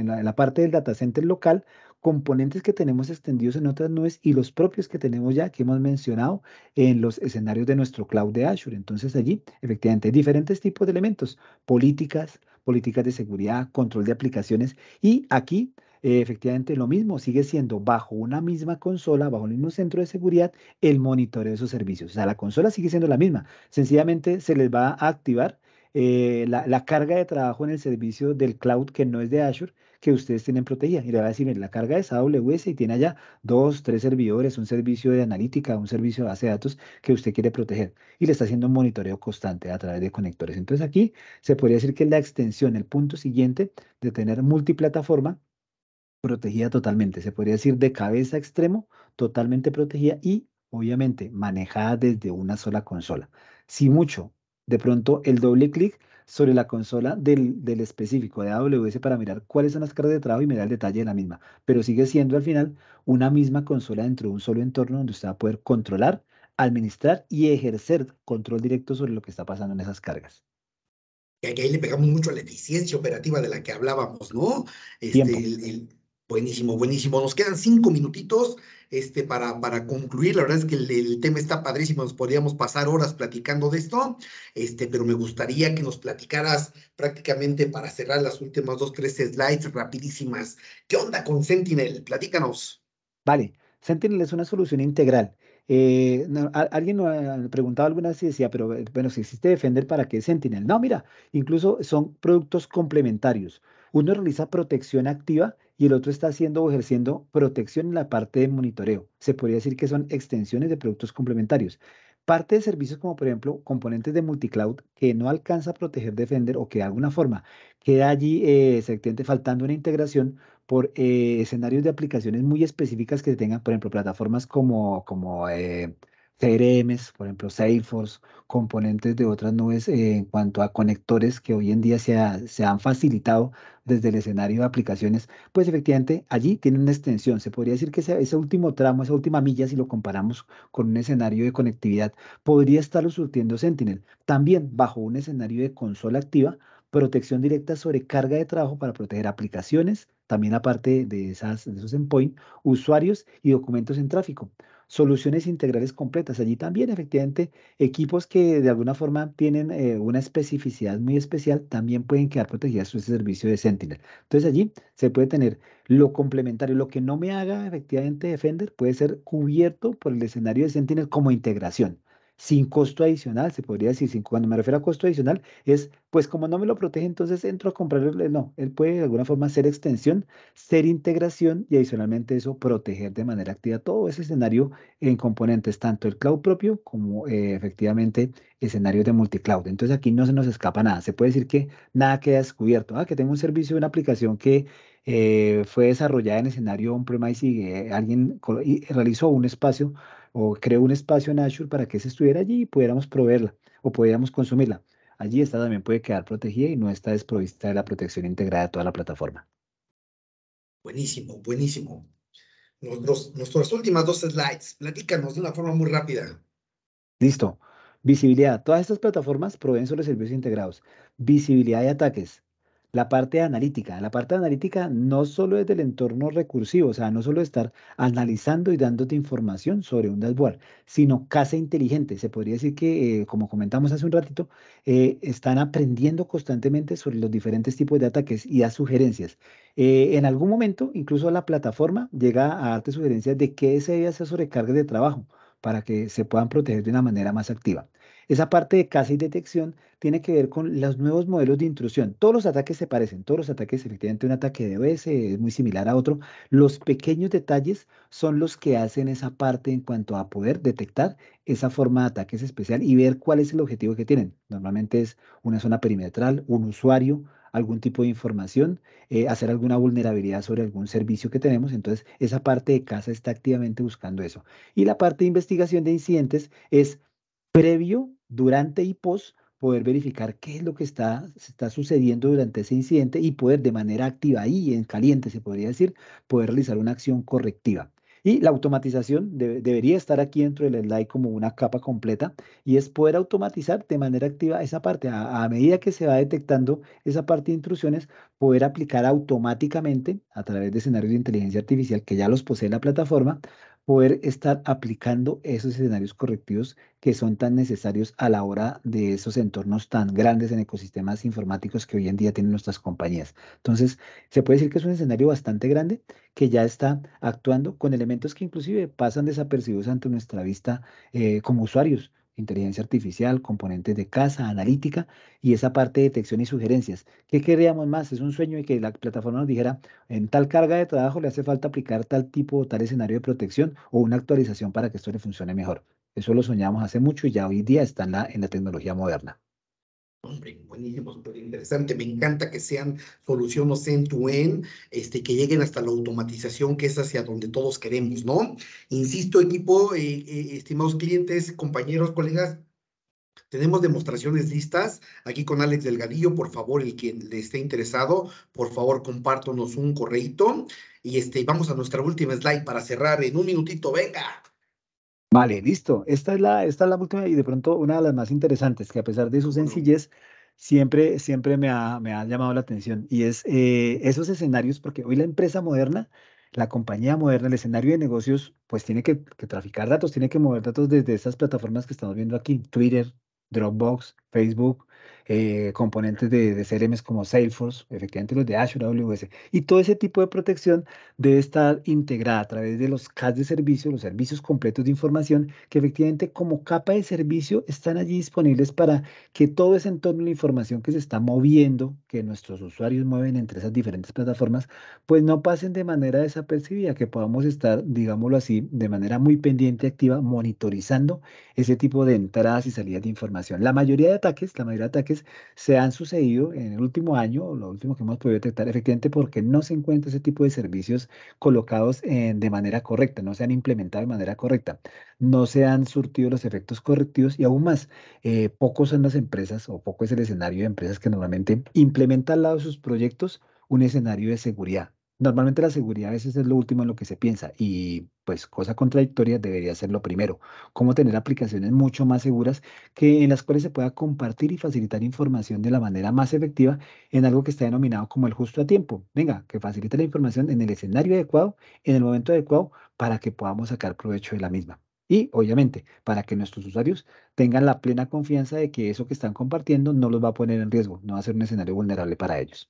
la, parte del data center local, componentes que tenemos extendidos en otras nubes y los propios que tenemos ya que hemos mencionado en los escenarios de nuestro cloud de Azure. Entonces allí efectivamente hay diferentes tipos de elementos, políticas, políticas de seguridad, control de aplicaciones y aquí eh, efectivamente lo mismo, sigue siendo bajo una misma consola, bajo el mismo centro de seguridad, el monitoreo de esos servicios. O sea, la consola sigue siendo la misma, sencillamente se les va a activar eh, la, carga de trabajo en el servicio del cloud que no es de Azure, que ustedes tienen protegida. Y le va a decir, mire, la carga es AWS y tiene allá dos, tres servidores, un servicio de analítica, un servicio de base de datos que usted quiere proteger. Y le está haciendo un monitoreo constante a través de conectores. Entonces aquí se podría decir que la extensión, el punto siguiente de tener multiplataforma protegida totalmente, se podría decir de cabeza extremo, totalmente protegida y obviamente manejada desde una sola consola. Si mucho, de pronto el doble clic sobre la consola del, del, específico de AWS para mirar cuáles son las cargas de trabajo y mirar el detalle de la misma, pero sigue siendo al final una misma consola dentro de un solo entorno donde usted va a poder controlar, administrar y ejercer control directo sobre lo que está pasando en esas cargas y ahí le pegamos mucho a la eficiencia operativa de la que hablábamos, ¿no? Este, el, Buenísimo, buenísimo. Nos quedan cinco minutitos este, para, para concluir. La verdad es que el, tema está padrísimo. Nos podríamos pasar horas platicando de esto, este, pero me gustaría que nos platicaras prácticamente para cerrar las últimas dos, tres slides rapidísimas. ¿Qué onda con Sentinel? Platícanos. Vale, Sentinel es una solución integral. Eh, alguien me preguntaba alguna vez y decía, pero eh, bueno, si existe Defender, ¿para qué Sentinel? No, mira, incluso son productos complementarios. Uno realiza protección activa y el otro está haciendo o ejerciendo protección en la parte de monitoreo. Se podría decir que son extensiones de productos complementarios. Parte de servicios como por ejemplo componentes de multicloud que no alcanza a proteger Defender o que de alguna forma queda allí eh, faltando una integración por eh, escenarios de aplicaciones muy específicas que tengan, por ejemplo, plataformas como, como eh, CRMs, por ejemplo, Salesforce, componentes de otras nubes eh, en cuanto a conectores que hoy en día se, han facilitado desde el escenario de aplicaciones, pues efectivamente allí tiene una extensión. Se podría decir que ese, último tramo, esa última milla, si lo comparamos con un escenario de conectividad, podría estarlo surtiendo Sentinel. También bajo un escenario de consola activa, protección directa sobre carga de trabajo para proteger aplicaciones, también aparte de, esas, de esos endpoint, usuarios y documentos en tráfico soluciones integrales completas. Allí también, efectivamente, equipos que de alguna forma tienen eh, una especificidad muy especial también pueden quedar protegidas por ese servicio de Sentinel. Entonces allí se puede tener lo complementario, lo que no me haga efectivamente Defender puede ser cubierto por el escenario de Sentinel como integración sin costo adicional, se podría decir, sin, cuando me refiero a costo adicional, es pues como no me lo protege, entonces entro a comprarle, no, él puede de alguna forma ser extensión, ser integración y adicionalmente eso, proteger de manera activa todo ese escenario en componentes, tanto el cloud propio como eh, efectivamente escenarios de multicloud. Entonces aquí no se nos escapa nada, se puede decir que nada queda descubierto, ah, que tengo un servicio, una aplicación que eh, fue desarrollada en escenario on-premise y eh, alguien realizó un espacio o creó un espacio en Azure para que se estuviera allí y pudiéramos proveerla o pudiéramos consumirla. Allí esta también puede quedar protegida y no está desprovista de la protección integrada de toda la plataforma. Buenísimo, buenísimo. Nuestros, nuestras últimas dos slides, platícanos de una forma muy rápida. Listo. Visibilidad. Todas estas plataformas proveen solo servicios integrados. Visibilidad de ataques la parte analítica. La parte analítica no solo es del entorno recursivo, o sea, no solo estar analizando y dándote información sobre un dashboard, sino casa inteligente. Se podría decir que, eh, como comentamos hace un ratito, eh, están aprendiendo constantemente sobre los diferentes tipos de ataques y a sugerencias. Eh, en algún momento, incluso la plataforma llega a darte sugerencias de qué se debe hacer sobrecarga de trabajo para que se puedan proteger de una manera más activa. Esa parte de casa y detección tiene que ver con los nuevos modelos de intrusión. Todos los ataques se parecen, todos los ataques, efectivamente, un ataque de OS es muy similar a otro. Los pequeños detalles son los que hacen esa parte en cuanto a poder detectar esa forma de ataques especial y ver cuál es el objetivo que tienen. Normalmente es una zona perimetral, un usuario, algún tipo de información, eh, hacer alguna vulnerabilidad sobre algún servicio que tenemos. Entonces, esa parte de casa está activamente buscando eso. Y la parte de investigación de incidentes es previo durante y post poder verificar qué es lo que está, está sucediendo durante ese incidente y poder de manera activa y en caliente, se podría decir, poder realizar una acción correctiva. Y la automatización debería estar aquí dentro del slide como una capa completa y es poder automatizar de manera activa esa parte. A, a, medida que se va detectando esa parte de intrusiones, poder aplicar automáticamente a través de escenarios de inteligencia artificial que ya los posee la plataforma, poder estar aplicando esos escenarios correctivos que son tan necesarios a la hora de esos entornos tan grandes en ecosistemas informáticos que hoy en día tienen nuestras compañías. Entonces, se puede decir que es un escenario bastante grande que ya está actuando con elementos que inclusive pasan desapercibidos ante nuestra vista eh, como usuarios, inteligencia artificial, componentes de casa, analítica y esa parte de detección y sugerencias. ¿Qué queríamos más? Es un sueño y que la plataforma nos dijera, en tal carga de trabajo le hace falta aplicar tal tipo o tal escenario de protección o una actualización para que esto le funcione mejor. Eso lo soñamos hace mucho y ya hoy día está en la tecnología moderna. Hombre, buenísimo, súper interesante. Me encanta que sean soluciones end-to-end, este, que lleguen hasta la automatización, que es hacia donde todos queremos, ¿no? Insisto, equipo, eh, eh, estimados clientes, compañeros, colegas, tenemos demostraciones listas aquí con Alex Delgadillo, por favor, el quien le esté interesado, por favor, compártanos un correito. Y este, vamos a nuestra última slide para cerrar en un minutito, venga. Vale, listo. Esta es, la, esta es la última y de pronto una de las más interesantes, que a pesar de su sencillez, siempre, siempre me ha, llamado la atención. Y es eh, esos escenarios, porque hoy la empresa moderna, la compañía moderna, el escenario de negocios, pues tiene que, traficar datos, tiene que mover datos desde esas plataformas que estamos viendo aquí, Twitter, Dropbox, Facebook, eh, componentes de, de, como Salesforce, efectivamente los de Azure, AWS, y todo ese tipo de protección debe estar integrada a través de los CAS de servicio, los servicios completos de información, que efectivamente como capa de servicio están allí disponibles para que todo ese entorno de información que se está moviendo, que nuestros usuarios mueven entre esas diferentes plataformas, pues no pasen de manera desapercibida, que podamos estar, digámoslo así, de manera muy pendiente, activa, monitorizando ese tipo de entradas y salidas de información. La mayoría de ataques, la mayoría de ataques se han sucedido en el último año, lo último que hemos podido detectar, efectivamente porque no se encuentra ese tipo de servicios colocados de manera correcta, no se han implementado de manera correcta, no se han surtido los efectos correctivos y aún más, eh, pocos son las empresas o poco es el escenario de empresas que normalmente implementan al lado de sus proyectos un escenario de seguridad Normalmente la seguridad a veces es lo último en lo que se piensa y pues cosa contradictoria debería ser lo primero. Cómo tener aplicaciones mucho más seguras que en las cuales se pueda compartir y facilitar información de la manera más efectiva en algo que está denominado como el justo a tiempo. Venga, que facilite la información en el escenario adecuado, en el momento adecuado para que podamos sacar provecho de la misma. Y obviamente, para que nuestros usuarios tengan la plena confianza de que eso que están compartiendo no los va a poner en riesgo, no va a ser un escenario vulnerable para ellos.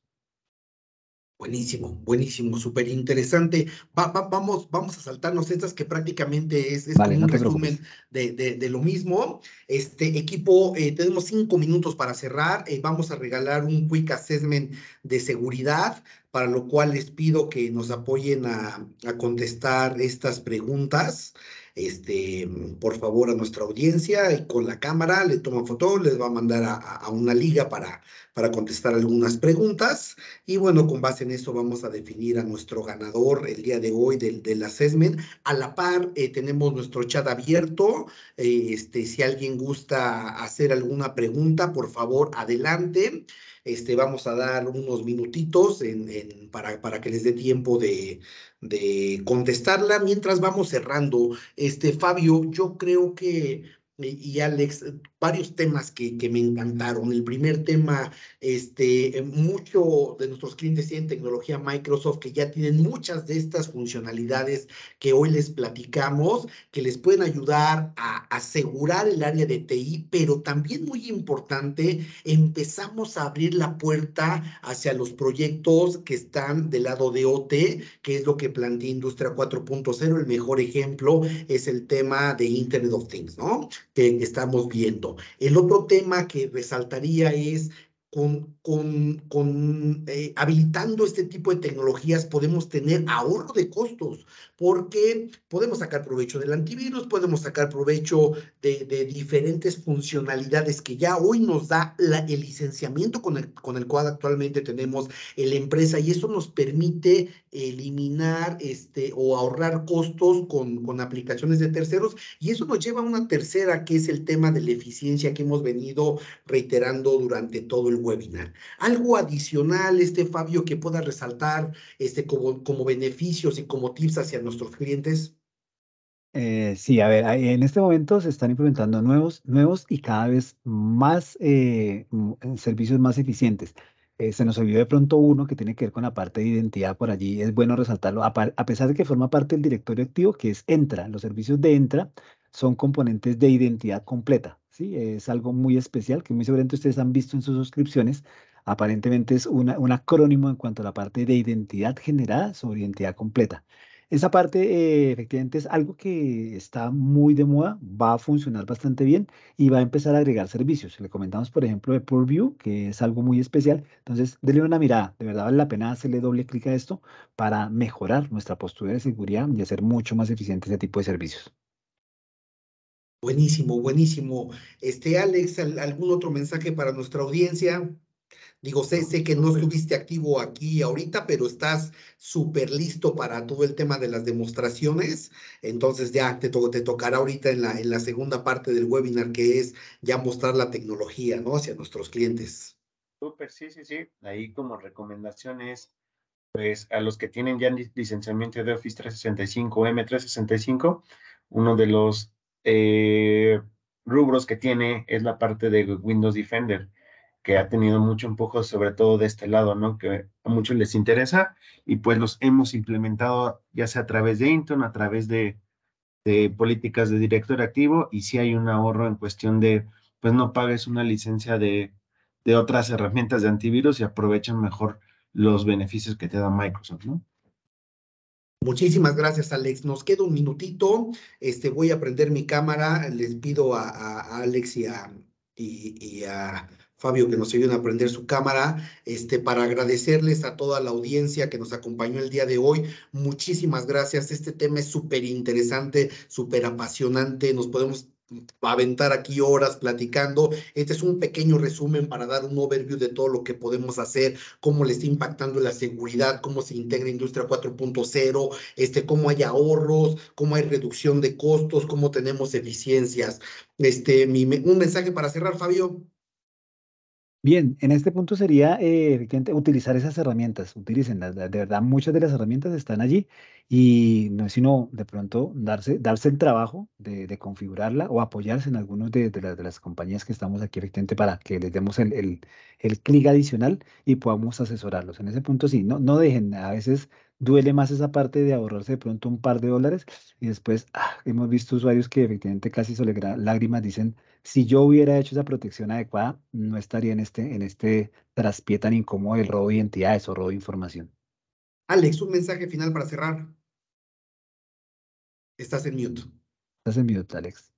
Buenísimo, buenísimo, súper interesante. vamos, vamos a saltarnos estas que prácticamente es, un resumen de, lo mismo. Este equipo, eh, tenemos cinco minutos para cerrar. Eh, vamos a regalar un quick assessment de seguridad, para lo cual les pido que nos apoyen a, contestar estas preguntas. Este, por favor, a nuestra audiencia y con la cámara le toma foto, les va a mandar a, a una liga para para contestar algunas preguntas. Y bueno, con base en eso vamos a definir a nuestro ganador el día de hoy del, del assessment. A la par, eh, tenemos nuestro chat abierto. Eh, este, si alguien gusta hacer alguna pregunta, por favor, adelante. Este, vamos a dar unos minutitos para, que les dé tiempo de, contestarla. Mientras vamos cerrando, este, Fabio, yo creo que, eh, y Alex, varios temas que, que, me encantaron. El primer tema, este, eh, mucho de nuestros clientes tienen tecnología Microsoft que ya tienen muchas de estas funcionalidades que hoy les platicamos, que les pueden ayudar a asegurar el área de TI, pero también muy importante, empezamos a abrir la puerta hacia los proyectos que están del lado de OT, que es lo que plantea Industria 4.0. El mejor ejemplo es el tema de Internet of Things, ¿no? Que estamos viendo. El otro tema que resaltaría es con, con, eh, habilitando este tipo de tecnologías podemos tener ahorro de costos, porque podemos sacar provecho del antivirus, podemos sacar provecho de, diferentes funcionalidades que ya hoy nos da el licenciamiento con con el cual actualmente tenemos la empresa y eso nos permite eliminar este, o ahorrar costos con, con aplicaciones de terceros. Y eso nos lleva a una tercera, que es el tema de la eficiencia que hemos venido reiterando durante todo el webinar. Algo adicional, este Fabio, que pueda resaltar este, como, como beneficios y como tips hacia nuestros clientes. Eh, sí, a ver, en este momento se están implementando nuevos, nuevos y cada vez más eh, mm, servicios más eficientes. Eh, se nos olvidó de pronto uno que tiene que ver con la parte de identidad por allí. Es bueno resaltarlo, a, pesar de que forma parte del directorio activo, que es Entra. Los servicios de Entra son componentes de identidad completa. ¿sí? Es algo muy especial que muy seguramente ustedes han visto en sus suscripciones. Aparentemente es una, un acrónimo en cuanto a la parte de identidad generada sobre identidad completa. Esa parte, eh, efectivamente, es algo que está muy de moda, va a funcionar bastante bien y va a empezar a agregar servicios. Le comentamos, por ejemplo, de Purview, que es algo muy especial. Entonces, denle una mirada. De verdad vale la pena hacerle doble clic a esto para mejorar nuestra postura de seguridad y hacer mucho más eficiente ese tipo de servicios. Buenísimo, buenísimo. Este, Alex, ¿algún otro mensaje para nuestra audiencia? Digo, sé, sé que no estuviste activo aquí ahorita, pero estás súper listo para todo el tema de las demostraciones. Entonces ya te, te tocará ahorita en la, en la segunda parte del webinar, que es ya mostrar la tecnología, ¿no? Hacia nuestros clientes. Súper, sí, sí, sí. Ahí como recomendaciones, pues, a los que tienen ya licenciamiento de Office 365, M365, uno de los eh, rubros que tiene es la parte de Windows Defender que ha tenido mucho empujo, sobre todo de este lado, ¿no? Que a muchos les interesa y pues los hemos implementado ya sea a través de Intune, a través de, políticas de director activo y si hay un ahorro en cuestión de, pues no pagues una licencia de, de otras herramientas de antivirus y aprovechan mejor los beneficios que te da Microsoft, ¿no? Muchísimas gracias, Alex. Nos queda un minutito. Este, voy a prender mi cámara. Les pido a, Alex y a Fabio, que nos ayuden a prender su cámara, este, para agradecerles a toda la audiencia que nos acompañó el día de hoy. Muchísimas gracias. Este tema es súper interesante, súper apasionante. Nos podemos aventar aquí horas platicando. Este es un pequeño resumen para dar un overview de todo lo que podemos hacer, cómo le está impactando la seguridad, cómo se integra Industria 4.0, este, cómo hay ahorros, cómo hay reducción de costos, cómo tenemos eficiencias. Este, un mensaje para cerrar, Fabio. Bien, en este punto sería eh, utilizar esas herramientas, utilicenlas. De verdad, muchas de las herramientas están allí y no es sino de pronto darse, darse el trabajo de, configurarla o apoyarse en algunos de, las compañías que estamos aquí efectivamente para que les demos el, clic adicional y podamos asesorarlos. En ese punto sí, no, no dejen, a veces duele más esa parte de ahorrarse de pronto un par de dólares y después ah, hemos visto usuarios que efectivamente casi sobre lágrimas dicen, si yo hubiera hecho esa protección adecuada, no estaría en este, en este traspié tan incómodo del robo de identidades o robo de información. Alex, un mensaje final para cerrar. Estás en mute. Estás en mute, Alex.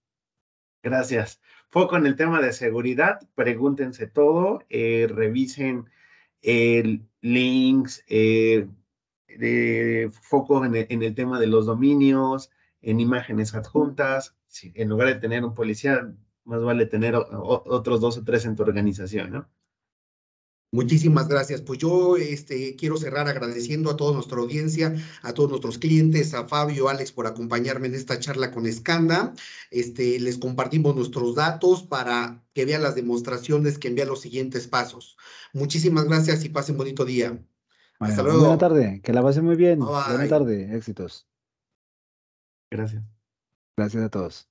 Gracias. Foco en el tema de seguridad, pregúntense todo, eh, revisen el eh, links, eh, de foco en el, tema de los dominios, en imágenes adjuntas. en lugar de tener un policía, más vale tener otros dos o tres en tu organización, ¿no? Muchísimas gracias. Pues yo este, quiero cerrar agradeciendo a toda nuestra audiencia, a todos nuestros clientes, a Fabio, Alex por acompañarme en esta charla con Escanda. Este, les compartimos nuestros datos para que vean las demostraciones, que envían los siguientes pasos. Muchísimas gracias y pasen bonito día. Buenas tardes, que la pasen muy bien. Buenas tardes. éxitos. Gracias. Gracias a todos.